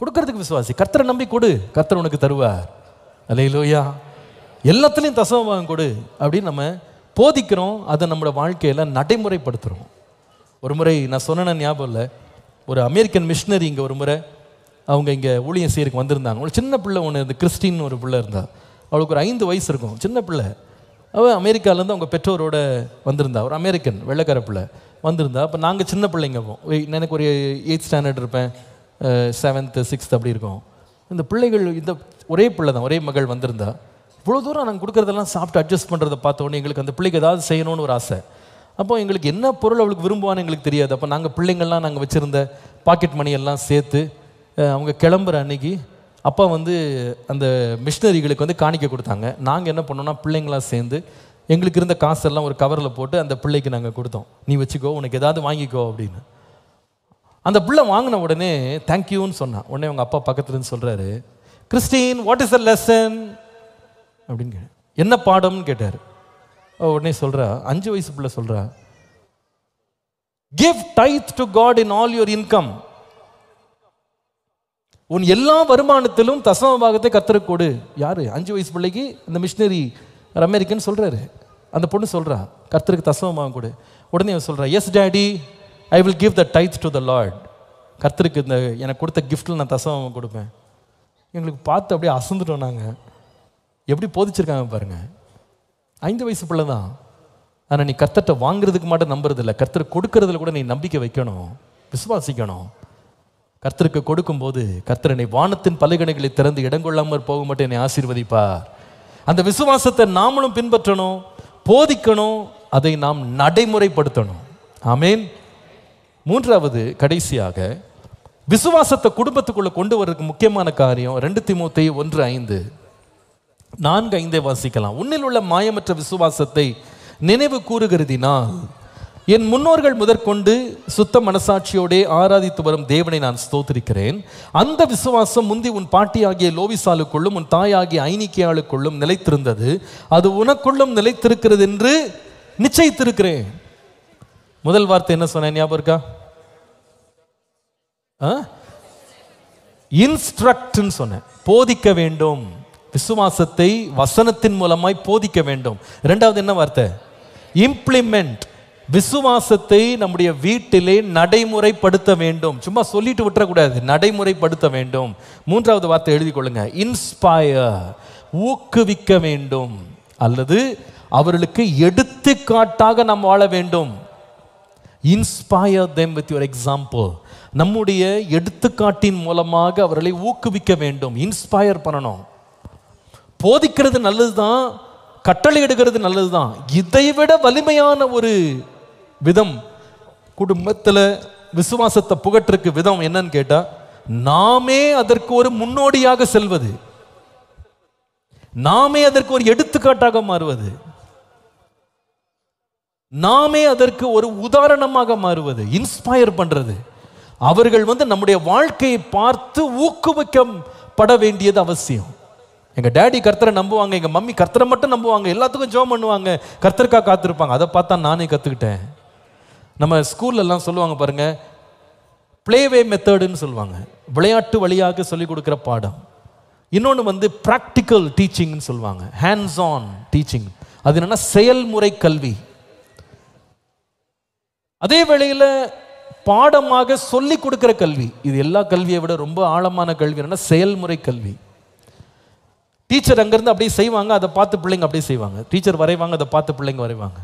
கொடுக்கறதுக்கு விசுவாசி கர்த்தரை நம்பி கொடு கர்த்தர் உனக்கு தருவார் அலையிலோயா எல்லாத்துலேயும் தசமபாகம் கொடு அப்படின்னு நம்ம போதிக்கிறோம் அதை நம்மளோட வாழ்க்கையில் நடைமுறைப்படுத்துகிறோம் ஒரு முறை நான் சொன்ன ஞாபகம் இல்லை ஒரு அமெரிக்கன் மிஷினரி இங்கே ஒரு முறை அவங்க இங்கே ஊழியம் செய்யறதுக்கு வந்திருந்தாங்க ஒரு சின்ன பிள்ளை ஒன்று இருந்து கிறிஸ்டின் ஒரு பிள்ளை இருந்தா அவளுக்கு ஒரு ஐந்து வயசு இருக்கும் சின்ன பிள்ளை அவள் அமெரிக்காவிலேருந்து அவங்க பெற்றோரோட வந்திருந்தா ஒரு அமெரிக்கன் வெள்ளைக்கார பிள்ளை வந்திருந்தா அப்போ நாங்கள் சின்ன பிள்ளைங்க எனக்கு ஒரு எயித் ஸ்டாண்டர்ட் இருப்பேன் செவன்த்து சிக்ஸ்த் அப்படி இருக்கும் இந்த பிள்ளைகள் இந்த ஒரே பிள்ளை தான் ஒரே மகள் வந்திருந்தா இவ்வளோ தூரம் நாங்கள் கொடுக்குறதெல்லாம் சாப்பிட்டு அட்ஜஸ்ட் பண்ணுறதை பார்த்தோன்னே எங்களுக்கு அந்த பிள்ளைக்கு ஏதாவது செய்யணும்னு ஒரு ஆசை அப்போ எங்களுக்கு என்ன பொருள் அவளுக்கு விரும்புவான்னு எங்களுக்கு தெரியாது அப்போ நாங்கள் பிள்ளைங்கள்லாம் நாங்கள் வச்சுருந்த பாக்கெட் மணியெல்லாம் சேர்த்து அவங்க கிளம்புற அன்னைக்கு அப்பா வந்து அந்த மிஷினரிகளுக்கு வந்து காணிக்க கொடுத்தாங்க நாங்கள் என்ன பண்ணோம்னா பிள்ளைங்களாம் சேர்ந்து எங்களுக்கு இருந்த காசெல்லாம் ஒரு கவரில் போட்டு அந்த பிள்ளைக்கு நாங்கள் கொடுத்தோம் நீ வச்சுக்கோ உனக்கு ஏதாவது வாங்கிக்கோ அப்படின்னு அந்த பிள்ளை வாங்கின உடனே தேங்க்யூன்னு சொன்னான் உடனே அவங்க அப்பா பக்கத்துலன்னு சொல்கிறாரு Christine what is a lesson அப்படின்னு கேட்டேன் என்ன பாடம்னு கேட்டார் உடனே சொல்கிறா அஞ்சு வயசு பிள்ளை சொல்கிறா give tithe to God in all your income உன் எல்லா வருமானத்திலும் தசம பாகத்தை கொடு யாரு அஞ்சு வயசு பிள்ளைக்கு இந்த மிஷினரி அமெரிக்கன் சொல்கிறாரு அந்த பொண்ணு சொல்கிறா கர்த்தருக்கு தசமமாக கொடு உடனே அவன் சொல்கிறா yes daddy I will give the tithe to the Lord கத்திருக்கு இந்த எனக்கு கொடுத்த கிஃப்ட்டில் நான் தசமமாக கொடுப்பேன் எங்களுக்கு பார்த்து அப்படியே அசந்துட்டோம் நாங்கள் எப்படி போதிச்சிருக்காங்க பாருங்கள் ஐந்து வயசு பிள்ளை தான் ஆனால் நீ கர்த்தர்கிட்ட வாங்குறதுக்கு மட்டும் நம்புறது இல்லை கர்த்தர் கொடுக்கறதுல கூட நீ நம்பிக்கை வைக்கணும் விசுவாசிக்கணும் கர்த்தருக்கு கொடுக்கும்போது கர்த்தர் நீ வானத்தின் பலகணைகளை திறந்து இடங்கொள்ளாமல் போக மாட்டேன் என்னை ஆசீர்வதிப்பார் அந்த விசுவாசத்தை நாமளும் பின்பற்றணும் போதிக்கணும் அதை நாம் நடைமுறைப்படுத்தணும் ஆமேன் மூன்றாவது கடைசியாக விசுவாசத்தை குடும்பத்துக்குள்ளே கொண்டு வர்றதுக்கு முக்கியமான காரியம் ரெண்டு திமுத்தை ஒன்று ஐந்து நான்கு ஐந்தை வாசிக்கலாம் உன்னில் உள்ள மாயமற்ற விசுவாசத்தை நினைவு கூறுகிறதினால் என் முன்னோர்கள் முதற்கொண்டு சுத்த மனசாட்சியோடே ஆராதித்து வரும் தேவனை நான் ஸ்தோத்திருக்கிறேன் அந்த விசுவாசம் முந்தி உன் பாட்டி ஆகிய லோவிசாலுக்குள்ளும் உன் தாயாகிய ஐனிக்கியாளுக்குள்ளும் நிலைத்திருந்தது அது உனக்குள்ளும் நிலைத்திருக்கிறது என்று நிச்சயித்திருக்கிறேன் முதல் வார்த்தை என்ன சொன்னேன் ஞாபகம் இருக்கா இன்ஸ்ட்ரக்ட்னு சொன்னேன் போதிக்க வேண்டும் விசுவாசத்தை வசனத்தின் மூலமாய் போதிக்க வேண்டும் ரெண்டாவது என்ன வார்த்தை இம்ப்ளிமெண்ட் விசுவாசத்தை நம்முடைய வீட்டிலே நடைமுறைப்படுத்த வேண்டும் சும்மா சொல்லிட்டு விட்டுறக்கூடாது நடைமுறைப்படுத்த வேண்டும் மூன்றாவது வார்த்தை எழுதி கொள்ளுங்க இன்ஸ்பயர் ஊக்குவிக்க வேண்டும் அல்லது அவர்களுக்கு எடுத்துக்காட்டாக நாம் வாழ வேண்டும் inspire them with your example நம்முடைய எடுத்துக்காட்டின் மூலமாக அவர்களை ஊக்குவிக்க வேண்டும் இன்ஸ்பயர் பண்ணணும் போதிக்கிறது நல்லது தான் கட்டளை எடுக்கிறது நல்லது தான் இதைவிட வலிமையான ஒரு விதம் குடும்பத்தில் விசுவாசத்தை புகற்றுக்கு விதம் என்னன்னு கேட்டால் நாமே அதற்கு ஒரு முன்னோடியாக செல்வது நாமே அதற்கு ஒரு எடுத்துக்காட்டாக மாறுவது நாமே அதற்கு ஒரு உதாரணமாக மாறுவது இன்ஸ்பயர் பண்ணுறது அவர்கள் வந்து நம்முடைய வாழ்க்கையை பார்த்து ஊக்குவிக்கப்பட வேண்டியது அவசியம் எங்கள் டேடி கர்த்தரை நம்புவாங்க எங்கள் மம்மி கர்த்தரை மட்டும் நம்புவாங்க எல்லாத்துக்கும் ஜோம் பண்ணுவாங்க கர்த்தருக்கா காத்திருப்பாங்க அதை பார்த்தா நானே கற்றுக்கிட்டேன் நம்ம ஸ்கூல்லலாம் சொல்லுவாங்க பாருங்கள் பிளேவே மெத்தடுன்னு சொல்லுவாங்க விளையாட்டு வழியாக சொல்லிக் கொடுக்குற பாடம் இன்னொன்று வந்து ப்ராக்டிக்கல் டீச்சிங்னு சொல்லுவாங்க ஹேண்ட்ஸ் ஆன் டீச்சிங் அது என்னென்னா செயல்முறை கல்வி அதே வேளையில் பாடமாக சொல்லிக் கொடுக்குற கல்வி இது எல்லா கல்வியை விட ரொம்ப ஆழமான கல்வி என்னென்னா செயல்முறை கல்வி டீச்சர் அங்கேருந்து அப்படியே செய்வாங்க அதை பார்த்து பிள்ளைங்க அப்படியே செய்வாங்க டீச்சர் வரைவாங்க அதை பார்த்து பிள்ளைங்க வரைவாங்க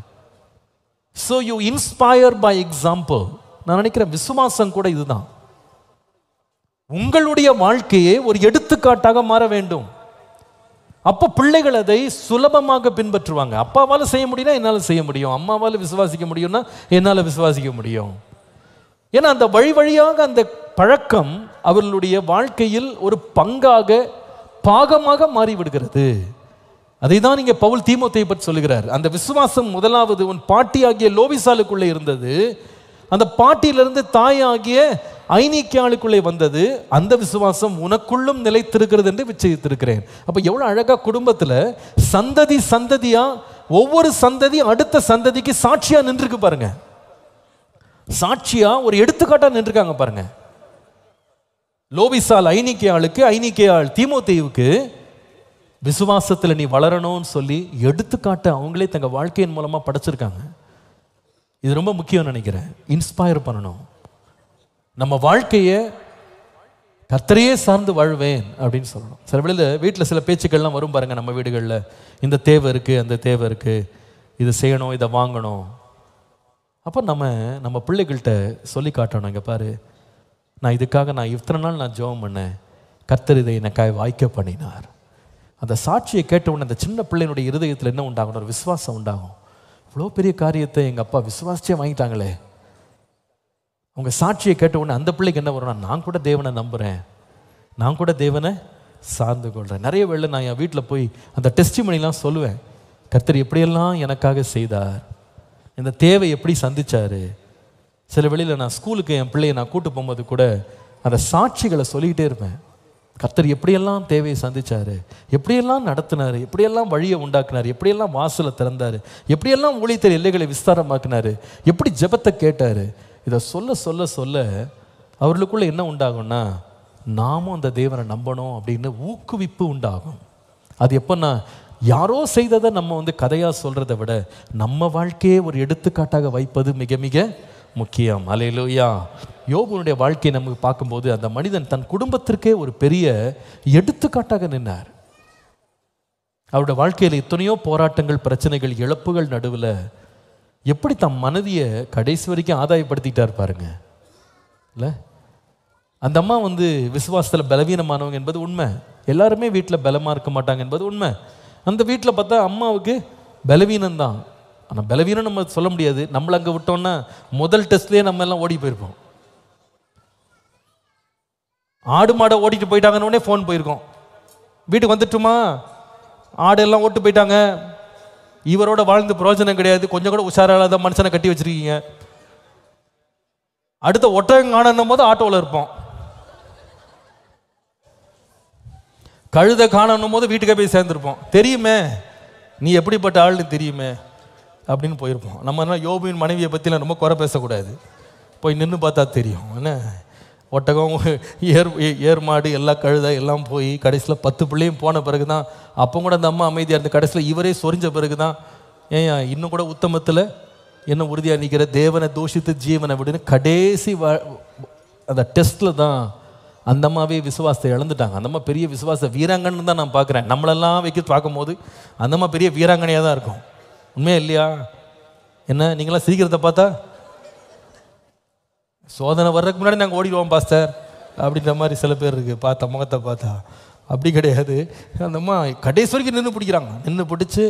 so you inspire by example நான் நினைக்கிறேன் விசுவாசம் கூட இதுதான் உங்களுடைய வாழ்க்கையே ஒரு எடுத்துக்காட்டாக மாற வேண்டும் அப்போ பிள்ளைகள் அதை சுலபமாக பின்பற்றுவாங்க அப்பாவால் செய்ய முடியும்னா என்னால் செய்ய முடியும் அம்மாவால் விசுவாசிக்க முடியும்னா என்னால் விசுவாசிக்க முடியும் ஏன்னா அந்த வழி வழியாக அந்த பழக்கம் அவர்களுடைய வாழ்க்கையில் ஒரு பங்காக பாகமாக மாறிவிடுகிறது அதை தான் இங்கே பவுல் தீமோத்தை பற்றி சொல்லுகிறார் அந்த விசுவாசம் முதலாவது உன் பாட்டி ஆகிய லோபிசாலுக்குள்ளே இருந்தது அந்த பாட்டியிலிருந்து தாயாகிய ஐநீக்கியாளுக்குள்ளே வந்தது அந்த விசுவாசம் உனக்குள்ளும் நிலைத்திருக்கிறது என்று விச்சயித்திருக்கிறேன் அப்போ எவ்வளோ அழகாக குடும்பத்தில் சந்ததி சந்ததியாக ஒவ்வொரு சந்ததி அடுத்த சந்ததிக்கு சாட்சியாக நின்றுருக்கு பாருங்கள் சாட்சியாக ஒரு எடுத்துக்காட்டாக நின்றுருக்காங்க பாருங்கள் லோபிசால் ஐனிக்கையாளுக்கு ஐனிக்கையாள் தீமோத்தேவுக்கு விசுவாசத்தில் நீ வளரணும்னு சொல்லி எடுத்துக்காட்ட அவங்களே தங்கள் வாழ்க்கையின் மூலமாக படைச்சிருக்காங்க இது ரொம்ப முக்கியம் நினைக்கிறேன் இன்ஸ்பயர் பண்ணணும் நம்ம வாழ்க்கையை கத்தரையே சார்ந்து வாழ்வேன் அப்படின்னு சொல்லணும் சில வேளையில் வீட்டில் சில பேச்சுக்கள்லாம் வரும் பாருங்கள் நம்ம வீடுகளில் இந்த தேவை இருக்குது அந்த தேவை இருக்குது இதை செய்யணும் இதை வாங்கணும் அப்போ நம்ம நம்ம பிள்ளைகள்கிட்ட சொல்லி காட்டணும் இங்கே பாரு நான் இதுக்காக நான் இத்தனை நாள் நான் ஜோம் பண்ணேன் கர்த்தர் இதை எனக்காக வாய்க்க பண்ணினார் அந்த சாட்சியை கேட்டவுடனே அந்த சின்ன பிள்ளையினுடைய இருதயத்தில் என்ன உண்டாகும் ஒரு விசுவாசம் உண்டாகும் இவ்வளோ பெரிய காரியத்தை எங்கள் அப்பா விசுவாசிச்சே வாங்கிட்டாங்களே அவங்க சாட்சியை கேட்டவுடனே அந்த பிள்ளைக்கு என்ன வரும்னா நான் கூட தேவனை நம்புகிறேன் நான் கூட தேவனை சார்ந்து கொள்கிறேன் நிறைய வேளை நான் என் வீட்டில் போய் அந்த மணிலாம் சொல்லுவேன் கர்த்தர் எப்படியெல்லாம் எனக்காக செய்தார் இந்த தேவை எப்படி சந்தித்தார் சில வெளியில் நான் ஸ்கூலுக்கு என் பிள்ளையை நான் கூட்டு போகும்போது கூட அந்த சாட்சிகளை சொல்லிக்கிட்டே இருப்பேன் கர்த்தர் எப்படியெல்லாம் தேவையை சந்தித்தார் எப்படியெல்லாம் நடத்தினார் எப்படியெல்லாம் வழியை உண்டாக்குனார் எப்படியெல்லாம் வாசலை திறந்தார் எப்படியெல்லாம் ஊழியத்தர் எல்லைகளை விஸ்தாரமாக்குனார் எப்படி ஜபத்தை கேட்டார் இதை சொல்ல சொல்ல சொல்ல அவர்களுக்குள்ளே என்ன உண்டாகும்னா நாமும் அந்த தேவனை நம்பணும் அப்படின்னு ஊக்குவிப்பு உண்டாகும் அது எப்போன்னா யாரோ செய்ததை நம்ம வந்து கதையாக சொல்கிறத விட நம்ம வாழ்க்கையே ஒரு எடுத்துக்காட்டாக வைப்பது மிக மிக முக்கியம் அலையிலோயா யோகனுடைய வாழ்க்கையை நமக்கு பார்க்கும்போது அந்த மனிதன் தன் குடும்பத்திற்கே ஒரு பெரிய எடுத்துக்காட்டாக நின்னார் அவருடைய வாழ்க்கையில் எத்தனையோ போராட்டங்கள் பிரச்சனைகள் இழப்புகள் நடுவில் எப்படி தம் மனதியை கடைசி வரைக்கும் ஆதாயப்படுத்திட்டார் பாருங்க இல்லை அந்த அம்மா வந்து விசுவாசத்தில் பலவீனமானவங்க என்பது உண்மை எல்லாருமே வீட்டில் பலமாக இருக்க மாட்டாங்க என்பது உண்மை அந்த வீட்டில் பார்த்தா அம்மாவுக்கு பலவீனம்தான் ஆனால் பலவீனம் நம்ம சொல்ல முடியாது நம்மளை அங்கே விட்டோன்னா முதல் டெஸ்ட்லேயே நம்ம எல்லாம் ஓடி போயிருப்போம் ஆடு மாடை ஓடிட்டு போயிட்டாங்கன்னு ஃபோன் போயிருக்கோம் வீட்டுக்கு வந்துட்டுமா ஆடு எல்லாம் ஓட்டு போயிட்டாங்க இவரோட வாழ்ந்து பிரயோஜனம் கிடையாது கொஞ்சம் கூட உஷாராக மனுஷனை கட்டி வச்சிருக்கீங்க அடுத்த ஒட்டகம் காணணும் போது ஆட்டோவில் இருப்போம் கழுதை காணணும் போது வீட்டுக்கே போய் சேர்ந்துருப்போம் தெரியுமே நீ எப்படிப்பட்ட ஆள்னு தெரியுமே அப்படின்னு போயிருப்போம் நம்ம யோபுவின் மனைவியை பற்றிலாம் ரொம்ப குறை பேசக்கூடாது போய் நின்று பார்த்தா தெரியும் என்ன ஒட்டகம் ஏர் ஏர் மாடு எல்லாம் கழுத எல்லாம் போய் கடைசியில் பத்து பிள்ளையும் போன பிறகு தான் அப்போ கூட அந்த அம்மா அமைதியாக இருந்த கடைசியில் இவரே சொரிஞ்ச பிறகு தான் ஏன் இன்னும் கூட உத்தமத்தில் என்ன உறுதியாக நிற்கிற தேவனை தூஷித்து ஜீவனை அப்படின்னு கடைசி வ அந்த டெஸ்ட்டில் தான் அந்த அம்மாவே விசுவாசத்தை இழந்துட்டாங்க அந்த அம்மா பெரிய விசுவாச வீராங்கன்னு தான் நான் பார்க்குறேன் நம்மளெல்லாம் வைக்க பார்க்கும்போது அந்த அம்மா பெரிய வீராங்கனையாக தான் இருக்கும் உண்மையா இல்லையா என்ன நீங்களாம் சீக்கிரத்தை பார்த்தா சோதனை வர்றதுக்கு முன்னாடி நாங்கள் ஓடிடுவோம் பாஸ்டர் அப்படின்ற மாதிரி சில பேர் இருக்குது பார்த்தா முகத்தை பார்த்தா அப்படி கிடையாது அந்தம்மா கடைசி வரைக்கும் நின்று பிடிக்கிறாங்க நின்று பிடிச்சி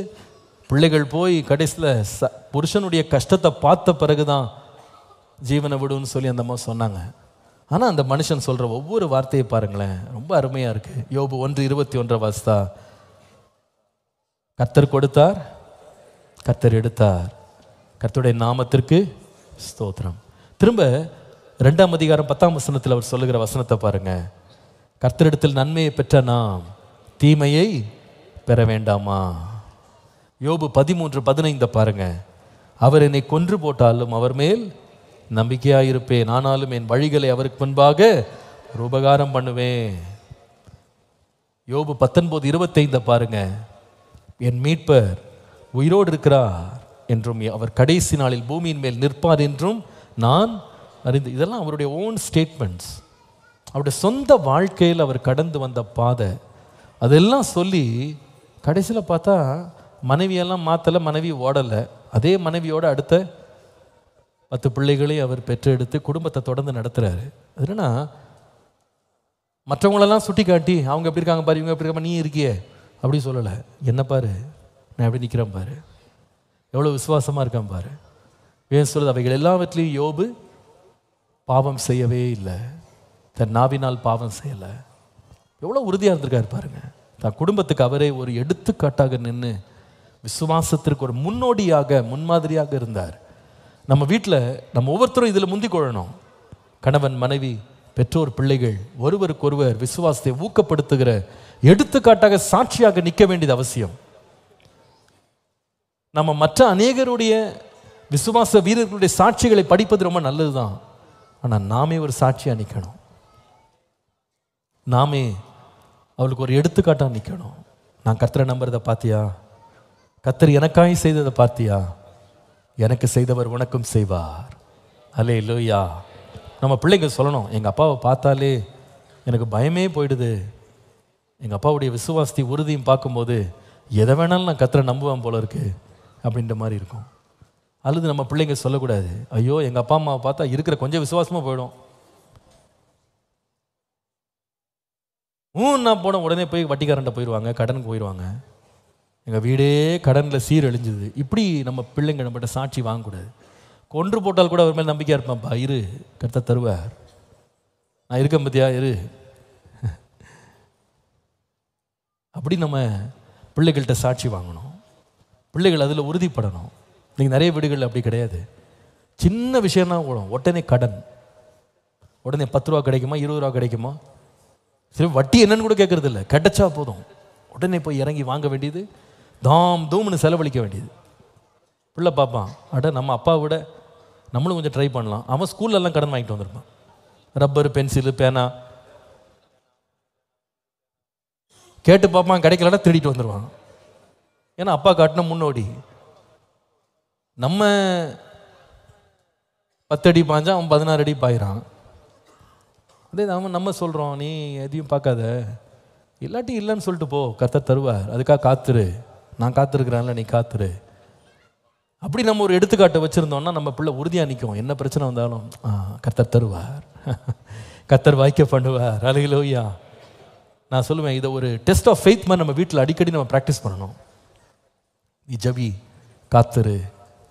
பிள்ளைகள் போய் கடைசியில் ச புருஷனுடைய கஷ்டத்தை பார்த்த பிறகு தான் ஜீவனை விடுன்னு சொல்லி அந்த அம்மா சொன்னாங்க ஆனால் அந்த மனுஷன் சொல்கிற ஒவ்வொரு வார்த்தையை பாருங்களேன் ரொம்ப அருமையாக இருக்குது யோபு ஒன்று இருபத்தி ஒன்றரை வாசித்தா கத்தர் கொடுத்தார் கர்த்தர் எடுத்தார் கர்த்தருடைய நாமத்திற்கு ஸ்தோத்திரம் திரும்ப ரெண்டாம் அதிகாரம் பத்தாம் வசனத்தில் அவர் சொல்லுகிற வசனத்தை பாருங்க கர்த்தரிடத்தில் நன்மையை பெற்ற நாம் தீமையை பெற வேண்டாமா யோபு பதிமூன்று பதினைந்த பாருங்க அவர் என்னை கொன்று போட்டாலும் அவர் மேல் நம்பிக்கையாயிருப்பேன் ஆனாலும் என் வழிகளை அவருக்கு முன்பாக உபகாரம் பண்ணுவேன் யோபு பத்தொன்பது இருபத்தைந்த பாருங்க என் மீட்பர் உயிரோடு இருக்கிறார் என்றும் அவர் கடைசி நாளில் பூமியின் மேல் நிற்பார் என்றும் நான் அறிந்து இதெல்லாம் அவருடைய ஓன் ஸ்டேட்மெண்ட்ஸ் அவருடைய சொந்த வாழ்க்கையில் அவர் கடந்து வந்த பாதை அதெல்லாம் சொல்லி கடைசியில் பார்த்தா மனைவியெல்லாம் மாற்றலை மனைவி ஓடலை அதே மனைவியோட அடுத்த பத்து பிள்ளைகளை அவர் பெற்றெடுத்து குடும்பத்தை தொடர்ந்து நடத்துகிறாரு அதுனா மற்றவங்களெல்லாம் சுட்டி காட்டி அவங்க எப்படி இருக்காங்க பாரு இவங்க எப்படி இருக்காங்க நீ இருக்கியே அப்படி சொல்லலை என்ன பாரு நான் எப்படி நிற்கிறேன் பாரு எவ்வளோ விசுவாசமாக இருக்கான் பாரு ஏன் சொல்கிறது அவைகள் எல்லாவற்றிலையும் யோபு பாவம் செய்யவே இல்லை தன் நாவினால் பாவம் செய்யலை எவ்வளோ உறுதியாக இருந்திருக்காரு பாருங்க தன் குடும்பத்துக்கு அவரே ஒரு எடுத்துக்காட்டாக நின்று விசுவாசத்திற்கு ஒரு முன்னோடியாக முன்மாதிரியாக இருந்தார் நம்ம வீட்டில் நம்ம ஒவ்வொருத்தரும் இதில் முந்திக்கொள்ளணும் கொள்ளணும் கணவன் மனைவி பெற்றோர் பிள்ளைகள் ஒருவருக்கொருவர் விசுவாசத்தை ஊக்கப்படுத்துகிற எடுத்துக்காட்டாக சாட்சியாக நிற்க வேண்டியது அவசியம் நம்ம மற்ற அநேகருடைய விசுவாச வீரர்களுடைய சாட்சிகளை படிப்பது ரொம்ப நல்லது தான் ஆனால் நாமே ஒரு சாட்சியாக நிற்கணும் நாமே அவளுக்கு ஒரு எடுத்துக்காட்டாக நிற்கணும் நான் கத்தரை நம்புறதை பார்த்தியா கத்தர் எனக்காய் செய்ததை பார்த்தியா எனக்கு செய்தவர் உனக்கும் செய்வார் அலே லோயா நம்ம பிள்ளைங்க சொல்லணும் எங்கள் அப்பாவை பார்த்தாலே எனக்கு பயமே போயிடுது எங்கள் அப்பாவுடைய விசுவாசத்தை உறுதியும் பார்க்கும்போது எதை வேணாலும் நான் கத்திர நம்புவேன் போல இருக்குது அப்படின்ற மாதிரி இருக்கும் அல்லது நம்ம பிள்ளைங்க சொல்லக்கூடாது ஐயோ எங்கள் அப்பா அம்மாவை பார்த்தா இருக்கிற கொஞ்சம் விசுவாசமாக போயிடும் ஊன்னா போன உடனே போய் வட்டிக்காரன்ட்ட போயிடுவாங்க கடனுக்கு போயிடுவாங்க எங்கள் வீடே கடனில் சீரழிஞ்சுது இப்படி நம்ம பிள்ளைங்க நம்மகிட்ட சாட்சி வாங்கக்கூடாது கொன்று போட்டால் கூட அவர் மேலே நம்பிக்கையாக இருப்பான்ப்பா இரு கருத்த தருவார் நான் இருக்கேன் பத்தியா இரு அப்படி நம்ம பிள்ளைகள்கிட்ட சாட்சி வாங்கணும் பிள்ளைகள் அதில் உறுதிப்படணும் இன்றைக்கி நிறைய வீடுகள் அப்படி கிடையாது சின்ன விஷயம்னா கூட உடனே கடன் உடனே பத்து ரூபா கிடைக்குமா இருபது ரூபா கிடைக்குமா சரி வட்டி என்னன்னு கூட கேட்குறது இல்லை கிடைச்சா போதும் உடனே போய் இறங்கி வாங்க வேண்டியது தாம் தூம்னு செலவழிக்க வேண்டியது பிள்ளை பார்ப்பான் அட நம்ம அப்பா விட நம்மளும் கொஞ்சம் ட்ரை பண்ணலாம் அவன் ஸ்கூல்லலாம் கடன் வாங்கிட்டு வந்திருப்பான் ரப்பர் பென்சிலு பேனா கேட்டு பார்ப்பான் கிடைக்கலடா திருடிட்டு வந்துடுவான் ஏன்னா அப்பா காட்டின முன்னோடி நம்ம பத்தடி பாய்ஞ்சா அவன் பதினாறு அடி பாயிறான் அதே அவன் நம்ம சொல்கிறோம் நீ எதையும் பார்க்காத இல்லாட்டி இல்லைன்னு சொல்லிட்டு போ கத்த தருவார் அதுக்காக காத்துரு நான் காத்திருக்கிறேன்ல நீ காத்துரு அப்படி நம்ம ஒரு எடுத்துக்காட்டை வச்சுருந்தோம்னா நம்ம பிள்ளை உறுதியாக நிற்கும் என்ன பிரச்சனை வந்தாலும் கத்தர் தருவார் கத்தர் வாய்க்க பண்ணுவார் அழகிலோயா நான் சொல்லுவேன் இதை ஒரு டெஸ்ட் ஆஃப் ஃபெய்த் மாதிரி நம்ம வீட்டில் அடிக்கடி நம்ம ப்ராக்டிஸ் பண்ணணும் நீ ஜவி காத்துரு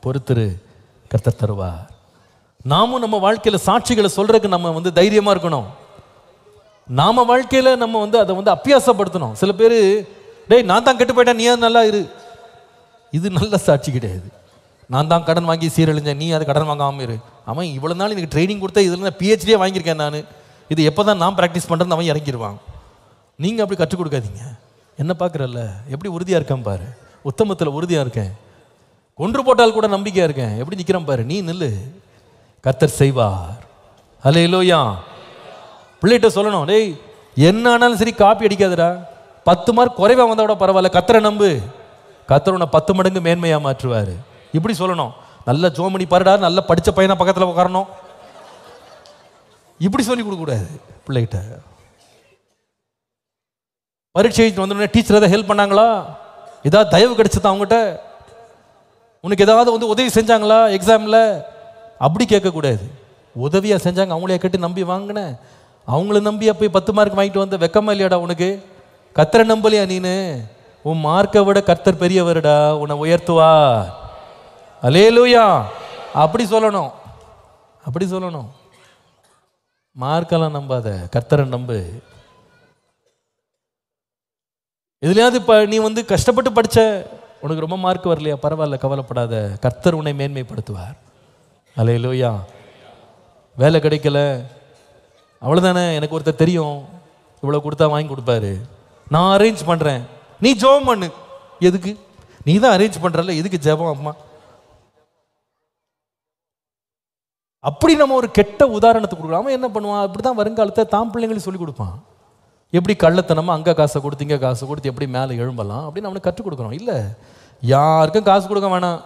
பொறுத்துரு கத்த தருவார் நாமும் நம்ம வாழ்க்கையில் சாட்சிகளை சொல்கிறதுக்கு நம்ம வந்து தைரியமாக இருக்கணும் நாம் வாழ்க்கையில் நம்ம வந்து அதை வந்து அப்பியாசப்படுத்தணும் சில பேர் டேய் நான் தான் கெட்டு போயிட்டேன் நீ நல்லா இரு இது நல்ல சாட்சி கிடையாது நான் தான் கடன் வாங்கி சீரழிஞ்சேன் நீ அது கடன் வாங்காமல் இரு அவன் இவ்வளோ நாள் எனக்கு ட்ரைனிங் கொடுத்தா இதில் நான் பிஹெச்டியே வாங்கியிருக்கேன் நான் இது எப்போ தான் நான் ப்ராக்டிஸ் பண்ணுறேன்னு அவன் இறங்கிடுவான் நீங்கள் அப்படி கற்றுக் கொடுக்காதீங்க என்ன பார்க்குறல்ல எப்படி உறுதியாக இருக்கான் பாரு உத்தமத்தில் உறுதியாக இருக்கேன் கொன்று போட்டால் கூட நம்பிக்கையாக இருக்கேன் எப்படி நிற்கிறேன் பாரு நீ நில்லு கத்தர் செய்வார் ஹலே லோயா பிள்ளைகிட்ட சொல்லணும் டேய் என்ன ஆனாலும் சரி காப்பி அடிக்காதடா பத்து மார்க் குறைவாக வந்தால் கூட பரவாயில்ல கத்தரை நம்பு கத்தர் உன்னை பத்து மடங்கு மேன்மையாக மாற்றுவார் இப்படி சொல்லணும் நல்ல ஜோமணி பருடா நல்ல படித்த பையனை பக்கத்தில் உட்காரணும் இப்படி சொல்லி கொடுக்கக்கூடாது பிள்ளைகிட்ட பரீட்சை வந்தோடனே டீச்சர் ஏதாவது ஹெல்ப் பண்ணாங்களா ஏதாவது தயவு கிடைச்சதா அவங்ககிட்ட உனக்கு ஏதாவது வந்து உதவி செஞ்சாங்களா எக்ஸாமில் அப்படி கேட்கக்கூடாது உதவியாக செஞ்சாங்க அவங்களே கேட்டு நம்பி வாங்கினேன் அவங்கள நம்பி போய் பத்து மார்க் வாங்கிட்டு வந்த வெக்கமா இல்லையாடா உனக்கு கத்தரை நம்பலையா நீனு உன் மார்க்கை விட கர்த்தர் பெரியவருடா உன்னை உயர்த்துவா அலேலூயா அப்படி சொல்லணும் அப்படி சொல்லணும் மார்க்கெல்லாம் நம்பாத கர்த்தரை நம்பு எதுலையாவது இப்போ நீ வந்து கஷ்டப்பட்டு படித்த உனக்கு ரொம்ப மார்க் வரலையா பரவாயில்ல கவலைப்படாத கர்த்தர் உன்னை மேன்மைப்படுத்துவார் அலே லோயா வேலை கிடைக்கல அவ்வளோதானே எனக்கு ஒருத்தர் தெரியும் இவ்வளோ கொடுத்தா வாங்கி கொடுப்பாரு நான் அரேஞ்ச் பண்ணுறேன் நீ ஜெபம் பண்ணு எதுக்கு நீ தான் அரேஞ்ச் பண்ணுறல எதுக்கு ஜபம் அம்மா அப்படி நம்ம ஒரு கெட்ட உதாரணத்தை கொடுக்குறோம் அவன் என்ன பண்ணுவான் அப்படி தான் வருங்காலத்தை தான் பிள்ளைங்களுக்கு சொல்லிக் கொடுப்பான் எப்படி கள்ளத்தனமாக அங்கே காசை கொடுத்து இங்கே காசை கொடுத்து எப்படி மேலே எழும்பலாம் அப்படின்னு அவனுக்கு கற்றுக் கொடுக்குறோம் இல்லை யாருக்கும் காசு கொடுக்க வேணாம்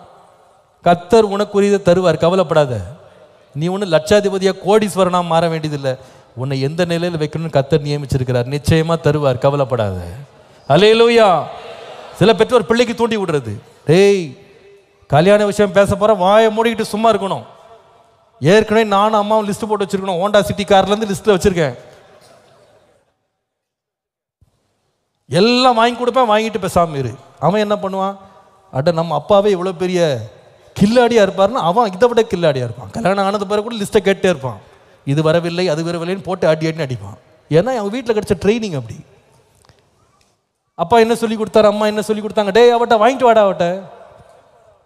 கத்தர் உரியதை தருவார் கவலைப்படாத நீ ஒன்று லட்சாதிபதியாக கோடீஸ்வரனாக மாற வேண்டியதில்லை உன்னை எந்த நிலையில் வைக்கணும்னு கத்தர் நியமிச்சிருக்கிறார் நிச்சயமாக தருவார் கவலைப்படாத அலையிலோயா சில பெற்றோர் பிள்ளைக்கு தூண்டி விடுறது டேய் கல்யாண விஷயம் பேச போகிற வாயை மூடிக்கிட்டு சும்மா இருக்கணும் ஏற்கனவே நானும் அம்மாவும் லிஸ்ட்டு போட்டு வச்சுருக்கணும் ஹோண்டா சிட்டி கார்லேருந்து லிஸ்ட்டில் வச்சுருக்கேன் எல்லாம் வாங்கி கொடுப்பேன் வாங்கிட்டு பேசாமல் இரு அவன் என்ன பண்ணுவான் அட நம்ம அப்பாவே இவ்வளோ பெரிய கில்லாடியாக இருப்பார்னா அவன் இதை விட கில்லாடியாக இருப்பான் கல்யாணம் ஆனது பிறகு கூட லிஸ்ட்டை கேட்டே இருப்பான் இது வரவில்லை அது வரவில்லைன்னு போட்டு அடி ஆட்டின்னு அடிப்பான் ஏன்னா அவன் வீட்டில் கிடச்ச ட்ரைனிங் அப்படி அப்பா என்ன சொல்லி கொடுத்தாரு அம்மா என்ன சொல்லி கொடுத்தாங்க டே அவட்ட வாங்கிட்டு வாடா அவட்ட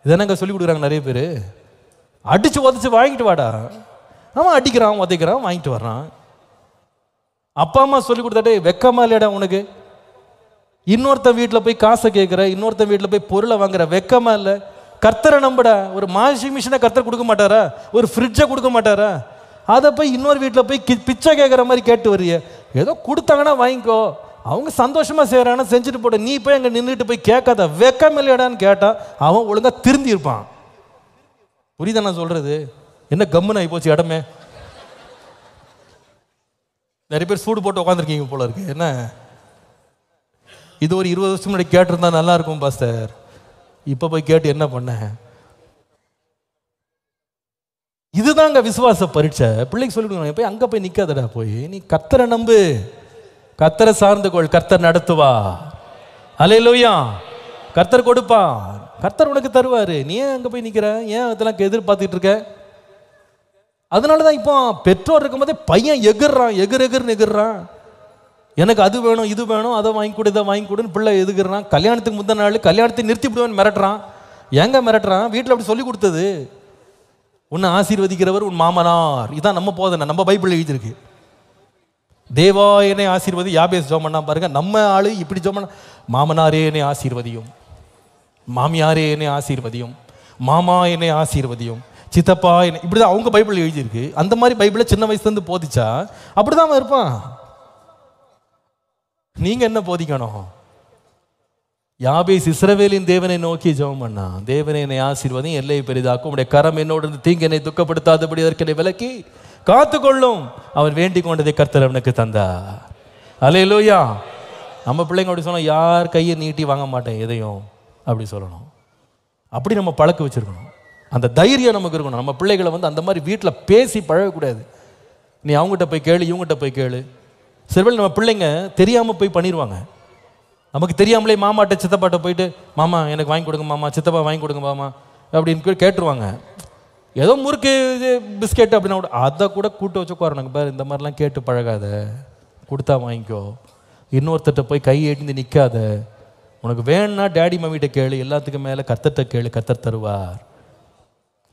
இதென்னங்க சொல்லி கொடுக்குறாங்க நிறைய பேர் அடித்து உதச்சி வாங்கிட்டு வாடா அவன் அடிக்கிறான் உதைக்கிறான் வாங்கிட்டு வர்றான் அப்பா அம்மா சொல்லி கொடுத்தாட்டே வெக்கமா இல்லையாடா உனக்கு இன்னொருத்த வீட்டில் போய் காசை கேட்குற இன்னொருத்த வீட்டில் போய் பொருளை வாங்குற வெக்கமாக இல்லை கர்த்தரை நம்பட ஒரு வாஷிங் மிஷினை கர்த்தர் கொடுக்க மாட்டாரா ஒரு ஃப்ரிட்ஜை கொடுக்க மாட்டாரா அதை போய் இன்னொரு வீட்டில் போய் கி பிச்சை கேட்குற மாதிரி கேட்டு வரிய ஏதோ கொடுத்தாங்கன்னா வாங்கிக்கோ அவங்க சந்தோஷமாக செய்கிறானா செஞ்சுட்டு போட நீ போய் அங்கே நின்றுட்டு போய் கேட்காத வெக்கம் இல்லையடான்னு கேட்டால் அவன் ஒழுங்காக திருந்திருப்பான் புரியுதா நான் சொல்கிறது என்ன கம்முன்னு ஆகி போச்சு இடமே நிறைய பேர் சூடு போட்டு உட்காந்துருக்கீங்க போல இருக்கு என்ன இது ஒரு இருபது வருஷம் முன்னாடி கேட்டிருந்தா நல்லா இருக்கும் பாஸ்டர் இப்போ போய் கேட்டு என்ன பண்ண இதுதாங்க விசுவாச பரீட்சை பிள்ளைக்கு சொல்லி போய் அங்கே போய் நிற்காதடா போய் நீ கத்தரை நம்பு கத்தரை சார்ந்து கொள் கர்த்தர் நடத்துவா அலையிலோயா கர்த்தர் கொடுப்பா கர்த்தர் உனக்கு தருவார் நீ ஏன் அங்கே போய் நிற்கிற ஏன் அதெல்லாம் எதிர்பார்த்துட்டு இருக்க அதனால தான் இப்போ பெற்றோர் இருக்கும்போதே பையன் எகிர்றான் எகிர் எகிர்னு எகிர்றான் எனக்கு அது வேணும் இது வேணும் அதை வாங்கி கொடு இதை வாங்கி கொடுன்னு பிள்ளை எதுக்குறான் கல்யாணத்துக்கு முந்தின நாள் கல்யாணத்தை நிறுத்திவிடுவேன் மிரட்டுறான் எங்க மிரட்டுறான் வீட்டில் அப்படி சொல்லி கொடுத்தது உன்னை ஆசீர்வதிக்கிறவர் உன் மாமனார் இதான் நம்ம போதனை நம்ம பைபிள் எழுதியிருக்கு தேவா என்னை ஆசீர்வதி யாபேஸ் ஜோமண்ணா பாருங்க நம்ம ஆளு இப்படி ஜோமண்ணா மாமனாரே என்னை ஆசீர்வதியும் மாமியாரே என்னை ஆசீர்வதியும் மாமா என்னை ஆசீர்வதியும் சித்தப்பா என்னை இப்படி தான் அவங்க பைபிள் எழுதியிருக்கு அந்த மாதிரி பைபிளை சின்ன வயசுலேருந்து போதிச்சா அப்படிதான் இருப்பான் நீங்க என்ன போதிக்கணும் யாபேஸ் இஸ்ரவேலின் தேவனை நோக்கி ஜெபம் பண்ணா தேவனை என்னை ஆசீர்வாதம் எல்லையை பெரிதாக்கும் உடைய கரம் என்னோடு இருந்து தீங்கு என்னை துக்கப்படுத்தாதபடி அதற்கனை விலக்கி காத்துக்கொள்ளும் அவன் வேண்டிக் கொண்டதை கர்த்தர் அவனுக்கு தந்தா அலே லோயா நம்ம பிள்ளைங்க அப்படி சொன்னால் யார் கையை நீட்டி வாங்க மாட்டேன் எதையும் அப்படி சொல்லணும் அப்படி நம்ம பழக்க வச்சுருக்கணும் அந்த தைரியம் நமக்கு இருக்கணும் நம்ம பிள்ளைகளை வந்து அந்த மாதிரி வீட்டில் பேசி பழகக்கூடாது நீ அவங்ககிட்ட போய் கேளு இவங்ககிட்ட போய் கேளு சிறுவில் நம்ம பிள்ளைங்க தெரியாமல் போய் பண்ணிடுவாங்க நமக்கு தெரியாமலே மாமாட்ட சித்தப்பாட்ட போயிட்டு மாமா எனக்கு வாங்கி கொடுங்க மாமா சித்தப்பா வாங்கி கொடுங்க மாமா அப்படின்னு கேட்டுருவாங்க ஏதோ முறுக்கு இது பிஸ்கெட் அப்படின்னா கூட அதை கூட கூட்டு வச்சு உட்காரணுங்க பாரு இந்த மாதிரிலாம் கேட்டு பழகாத கொடுத்தா வாங்கிக்கோ இன்னொருத்தட்ட போய் கை ஏட்டிந்து நிற்காத உனக்கு வேணா டேடி மம்மிகிட்ட கேளு எல்லாத்துக்கும் மேலே கத்தட்ட கேளு கத்தர் தருவார்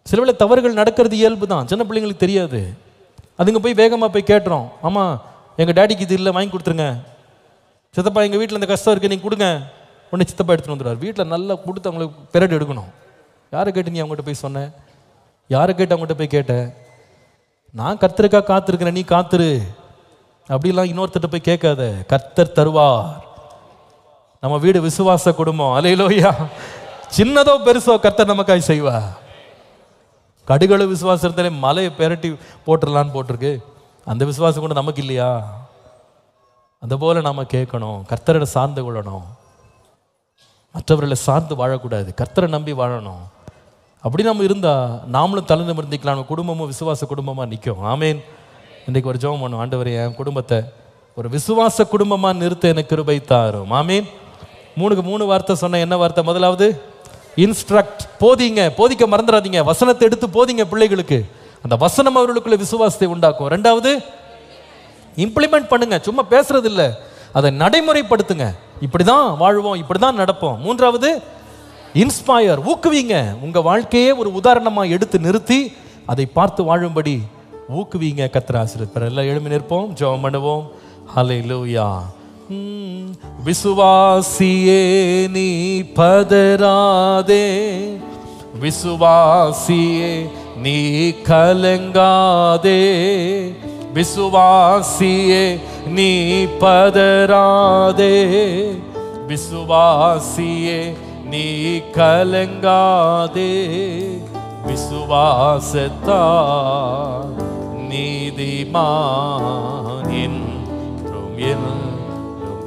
சில வேளை தவறுகள் நடக்கிறது இயல்பு தான் சின்ன பிள்ளைங்களுக்கு தெரியாது அதுங்க போய் வேகமாக போய் கேட்டுறோம் ஆமாம் எங்கள் டேடிக்கு இது இல்லை வாங்கி கொடுத்துருங்க சித்தப்பா எங்கள் வீட்டில் இந்த கஷ்டம் இருக்குது நீங்கள் கொடுங்க உடனே சித்தப்பா எடுத்துகிட்டு வந்துடுவார் வீட்டில் நல்லா கொடுத்து அவங்களுக்கு பெரட் எடுக்கணும் யாரை கேட்டு நீ அவங்ககிட்ட போய் சொன்னேன் யாரை கேட்டு அவங்ககிட்ட போய் கேட்டேன் நான் கர்த்தருக்கா காத்திருக்கிறேன் நீ காத்துரு அப்படிலாம் இன்னொருத்தர்கிட்ட போய் கேட்காத கர்த்தர் தருவார் நம்ம வீடு விசுவாச குடும்பம் அலையிலோயா சின்னதோ பெருசோ கர்த்தர் நமக்காய் செய்வா கடுகளு விசுவாசத்திலே மலையை பெரட்டி போட்டுடலான்னு போட்டிருக்கு அந்த விசுவாசம் கூட நமக்கு இல்லையா அந்த போல் நாம் கேட்கணும் கர்த்தரை சார்ந்து கொள்ளணும் மற்றவர்களை சார்ந்து வாழக்கூடாது கர்த்தரை நம்பி வாழணும் அப்படி நம்ம இருந்தால் நாமளும் தலைந்து மருந்திக்கலாம் குடும்பமும் விசுவாச குடும்பமாக நிற்கும் ஆமேன் இன்றைக்கு ஒரு ஜோம் பண்ணும் ஆண்டவர் என் குடும்பத்தை ஒரு விசுவாச குடும்பமாக நிறுத்த எனக்கு கிருபை தாரும் ஆமீன் மூணுக்கு மூணு வார்த்தை சொன்ன என்ன வார்த்தை முதலாவது இன்ஸ்ட்ரக்ட் போதிங்க போதிக்க மறந்துடாதீங்க வசனத்தை எடுத்து போதிங்க பிள்ளைகளுக்கு அந்த வசனம் அவர்களுக்குள்ள விசுவாசத்தை உண்டாக்கும் ரெண்டாவது இம்ப்ளிமெண்ட் பண்ணுங்க சும்மா பேசுறது இல்லை அதை நடைமுறைப்படுத்துங்க இப்படிதான் வாழ்வோம் இப்படிதான் நடப்போம் மூன்றாவது இன்ஸ்பயர் ஊக்குவிங்க உங்கள் வாழ்க்கையே ஒரு உதாரணமாக எடுத்து நிறுத்தி அதை பார்த்து வாழும்படி ஊக்குவிங்க கத்திராசிரி எல்லாம் எழுமி நிற்போம் ஜோம் பண்ணுவோம் ஹலை லூயா விசுவாசியே நீ பதராதே விசுவாசியே நீ கலங்காதே விசுவாசியே நீ பதராதே விசுவாசியே நீ கலங்காதே விசுவாசத்தா நீதிமான் என்றும் என்றும்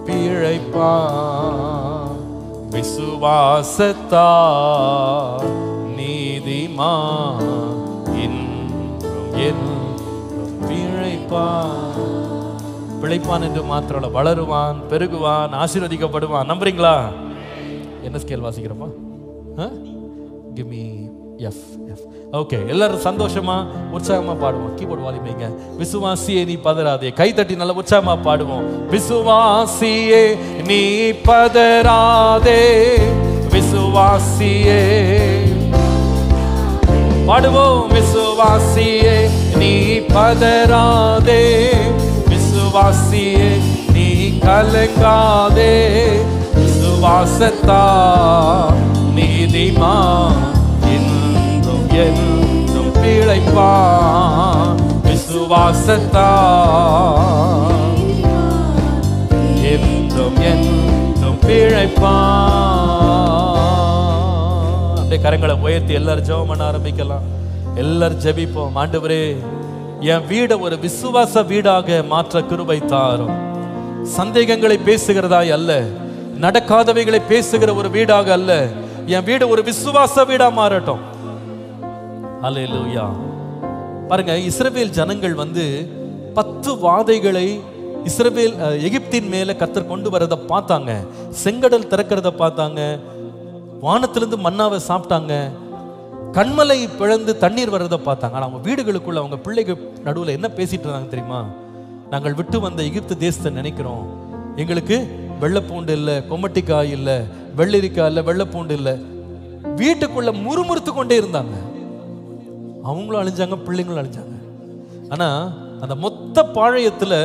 விசுவாசத்தா நீதிமான் பிழைப்பான் பிழைப்பான் என்று மாத்திரம் வளருவான் பெருகுவான் ஆசீர்வதிக்கப்படுவான் நம்புறீங்களா என்ன ஸ்கேல் வாசிக்கிறோமா கிமி எஸ் எஸ் ஓகே எல்லாரும் சந்தோஷமா உற்சாகமா பாடுவோம் கீபோர்டு வாலிமைங்க விசுவாசியே நீ பதறாதே தட்டி நல்ல உற்சாகமா பாடுவோம் விசுவாசியே நீ பதறாதே விசுவாசியே பாடுவோம் விசு விசுவாசியே நீ பதராதே விசுவாசியே நீ கலக்காதே விசுவாசத்தா நீதிமா என்றும் என்றும் பிழைப்பா விசுவாசத்தா என்றும் என்றும் பிழைப்பா கரங்களை உயர்த்தி எல்லாரும் ஜெபம் பண்ண ஆரம்பிக்கலாம் எல்லாரும் ஜெபிப்போம் ஆண்டவரே என் வீடை ஒரு விசுவாச வீடாக மாற்ற கிருபை தாரும் சந்தேகங்களை பேசுகிறதாய் அல்ல நடக்காதவைகளை பேசுகிற ஒரு வீடாக அல்ல என் வீடு ஒரு விசுவாச வீடா மாறட்டும் அலையலூயா பாருங்க இஸ்ரவேல் ஜனங்கள் வந்து பத்து வாதைகளை இஸ்ரவேல் எகிப்தின் மேல கத்தர் கொண்டு வரத பார்த்தாங்க செங்கடல் திறக்கிறத பார்த்தாங்க வானத்திலிருந்து மன்னாவை சாப்பிட்டாங்க கண்மலை பிழந்து தண்ணீர் வர்றதை பார்த்தாங்க ஆனால் அவங்க வீடுகளுக்குள்ள அவங்க பிள்ளைகள் நடுவில் என்ன பேசிட்டு இருந்தாங்க தெரியுமா நாங்கள் விட்டு வந்த எகிப்து தேசத்தை நினைக்கிறோம் எங்களுக்கு வெள்ளைப்பூண்டு இல்லை கொமட்டிக்காய் இல்லை வெள்ளரிக்காய் இல்லை வெள்ளைப்பூண்டு இல்லை வீட்டுக்குள்ள முறுமுறுத்து கொண்டே இருந்தாங்க அவங்களும் அழிஞ்சாங்க பிள்ளைங்களும் அழிஞ்சாங்க ஆனால் அந்த மொத்த பாழையத்தில்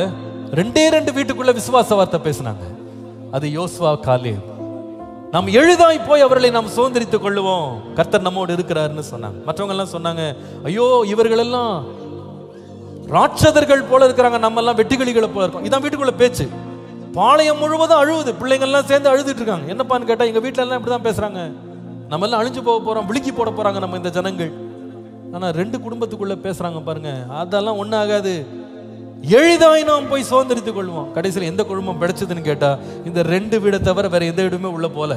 ரெண்டே ரெண்டு வீட்டுக்குள்ள விசுவாச வார்த்தை பேசினாங்க அது யோசுவா காலே நாம் எழுதாய் போய் அவர்களை நாம் சுதந்திரித்துக் கொள்ளுவோம் கர்த்தர் நம்மோடு இருக்கிறாருன்னு சொன்னாங்க மற்றவங்க எல்லாம் சொன்னாங்க ஐயோ இவர்களெல்லாம் ராட்சதர்கள் போல இருக்கிறாங்க நம்ம எல்லாம் வெட்டுக்கிளிகளை போல இருக்கோம் இதான் வீட்டுக்குள்ள பேச்சு பாளையம் முழுவதும் அழுவுது பிள்ளைங்கள்லாம் சேர்ந்து அழுதுட்டு இருக்காங்க என்னப்பான்னு கேட்டா எங்க வீட்டுல எல்லாம் இப்படிதான் பேசுறாங்க நம்ம எல்லாம் அழிஞ்சு போக போறோம் விழுக்கி போட போறாங்க நம்ம இந்த ஜனங்கள் ஆனா ரெண்டு குடும்பத்துக்குள்ள பேசுறாங்க பாருங்க அதெல்லாம் ஆகாது எளிதாய் நாம் போய் சுதந்திரித்துக் கொள்வோம் கடைசியில் எந்த குழுமம் பிடிச்சதுன்னு கேட்டால் இந்த ரெண்டு வீடை தவிர வேற எந்த இடமே உள்ளே போல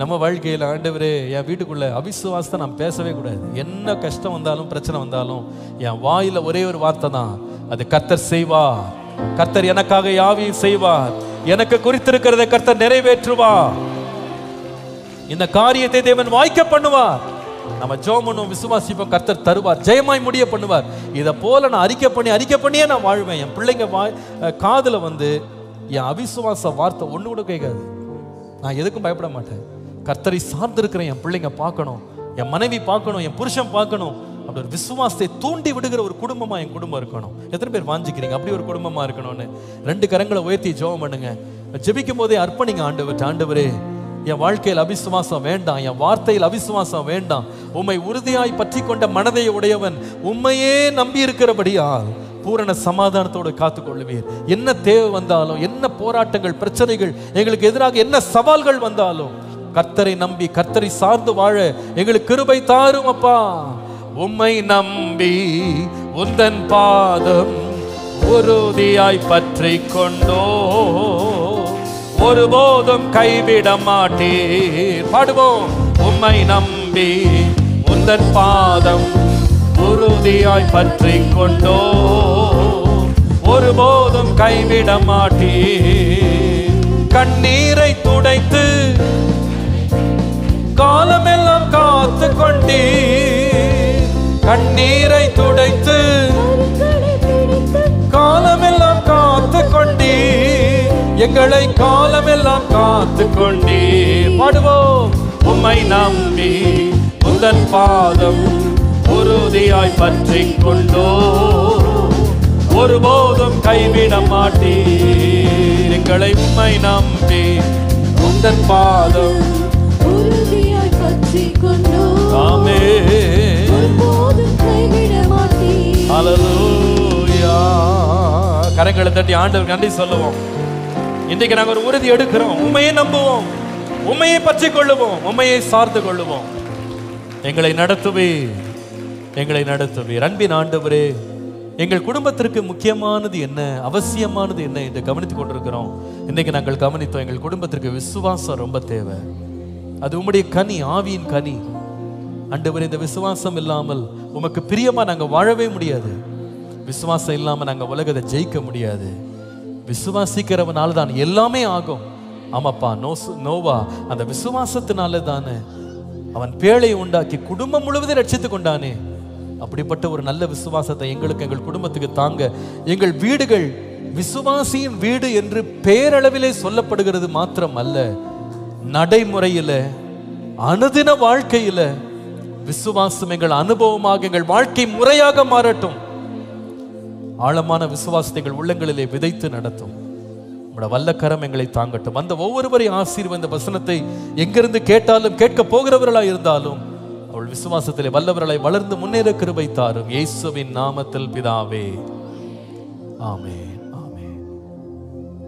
நம்ம வாழ்க்கையில் ஆண்டவரே என் வீட்டுக்குள்ளே அவிசுவாசத்தை நான் பேசவே கூடாது என்ன கஷ்டம் வந்தாலும் பிரச்சனை வந்தாலும் என் வாயில் ஒரே ஒரு வார்த்தை தான் அது கர்த்தர் செய்வார் கர்த்தர் எனக்காக யாவையும் செய்வார் எனக்கு குறித்திருக்கிறத கர்த்தர் நிறைவேற்றுவார் இந்த காரியத்தை தேவன் வாய்க்க பண்ணுவார் நம்ம ஜோம் பண்ணுவோம் விசுவாசிப்போம் கர்த்தர் தருவார் ஜெயமாய் முடிய பண்ணுவார் இதை போல நான் அறிக்கை பண்ணி அறிக்கை பண்ணியே நான் வாழ்வேன் என் பிள்ளைங்க வா காதில் வந்து என் அவிசுவாச வார்த்தை ஒன்று கூட கேட்காது நான் எதுக்கும் பயப்பட மாட்டேன் கர்த்தரை சார்ந்திருக்கிறேன் என் பிள்ளைங்க பார்க்கணும் என் மனைவி பார்க்கணும் என் புருஷன் பார்க்கணும் அப்படி ஒரு விசுவாசத்தை தூண்டி விடுகிற ஒரு குடும்பமாக என் குடும்பம் இருக்கணும் எத்தனை பேர் வாஞ்சிக்கிறீங்க அப்படி ஒரு குடும்பமாக இருக்கணும்னு ரெண்டு கரங்களை உயர்த்தி ஜோபம் பண்ணுங்க ஜெபிக்கும் போதே அர்ப்பணிங்க ஆண்டவர் ஆண்டவரே என் வாழ்க்கையில் அவிசுவாசம் வேண்டாம் என் வார்த்தையில் அவிசுவாசம் வேண்டாம் உம்மை உறுதியாய் பற்றி கொண்ட மனதை உடையவன் உண்மையே நம்பி இருக்கிறபடியால் பூரண சமாதானத்தோடு காத்து கொள்ளுவீர் என்ன தேவை வந்தாலும் என்ன போராட்டங்கள் பிரச்சனைகள் எங்களுக்கு எதிராக என்ன சவால்கள் வந்தாலும் கர்த்தரை நம்பி கர்த்தரை சார்ந்து வாழ எங்களுக்கு கிருபை தாரும் அப்பா உம்மை நம்பி உந்தன் பாதம் உறுதியாய் பற்றி கொண்டோ ஒருபோதும் கைவிட மாட்டீர் பாடுவோம் உம்மை நம்பி உந்தன் பாதம் உறுதியாய் பற்றி கொண்டோ ஒருபோதும் கைவிட மாட்டீர் கண்ணீரை துடைத்து காலமெல்லாம் காத்து கொண்டீர் கண்ணீரை துடைத்து எங்களை காலமெல்லாம் காத்து கொண்டே பாடுவோம் உம்மை நம்பி முதன் பாதம் உறுதியாய் பற்றி கொண்டோ ஒருபோதும் கைவிட மாட்டே எங்களை உம்மை நம்பி முந்தன் பாதம் உறுதியாய் பற்றி கரங்களை தட்டி ஆண்டவர் நன்றி சொல்லுவோம் இன்றைக்கு நாங்கள் ஒரு உறுதி எடுக்கிறோம் உண்மையை நம்புவோம் உண்மையை பற்றி கொள்ளுவோம் உண்மையை சார்ந்து கொள்ளுவோம் எங்களை நடத்துவே எங்களை நடத்துவே அன்பின் ஆண்டவரே எங்கள் குடும்பத்திற்கு முக்கியமானது என்ன அவசியமானது என்ன என்று கவனித்துக் கொண்டிருக்கிறோம் இன்றைக்கு நாங்கள் கவனித்தோம் எங்கள் குடும்பத்திற்கு விசுவாசம் ரொம்ப தேவை அது உம்முடைய கனி ஆவியின் கனி அண்டவர் இந்த விசுவாசம் இல்லாமல் உமக்கு பிரியமாக நாங்கள் வாழவே முடியாது விசுவாசம் இல்லாமல் நாங்கள் உலகத்தை ஜெயிக்க முடியாது விசுவாசிக்கிறவனால தான் எல்லாமே ஆகும் ஆமாப்பா நோசு நோவா அந்த விசுவாசத்தினால தானே அவன் பேழை உண்டாக்கி குடும்பம் முழுவதும் ரட்சித்து கொண்டானே அப்படிப்பட்ட ஒரு நல்ல விசுவாசத்தை எங்களுக்கு எங்கள் குடும்பத்துக்கு தாங்க எங்கள் வீடுகள் விசுவாசியின் வீடு என்று பேரளவிலே சொல்லப்படுகிறது மாத்திரம் அல்ல நடைமுறையில அனுதின வாழ்க்கையில விசுவாசம் எங்கள் அனுபவமாக எங்கள் வாழ்க்கை முறையாக மாறட்டும் ஆழமான விசுவாசத்தைகள் உள்ளங்களிலே விதைத்து நடத்தும் உங்களோட வல்லக்கரம் எங்களை தாங்கட்டும் அந்த ஒவ்வொருவரையும் ஆசீர்வ இந்த வசனத்தை எங்கிருந்து கேட்டாலும் கேட்க போகிறவர்களாக இருந்தாலும் அவள் விசுவாசத்திலே வல்லவர்களை வளர்ந்து முன்னேற கிருபை தாரும் இயேசுவின் நாமத்தில் பிதாவே ஆமே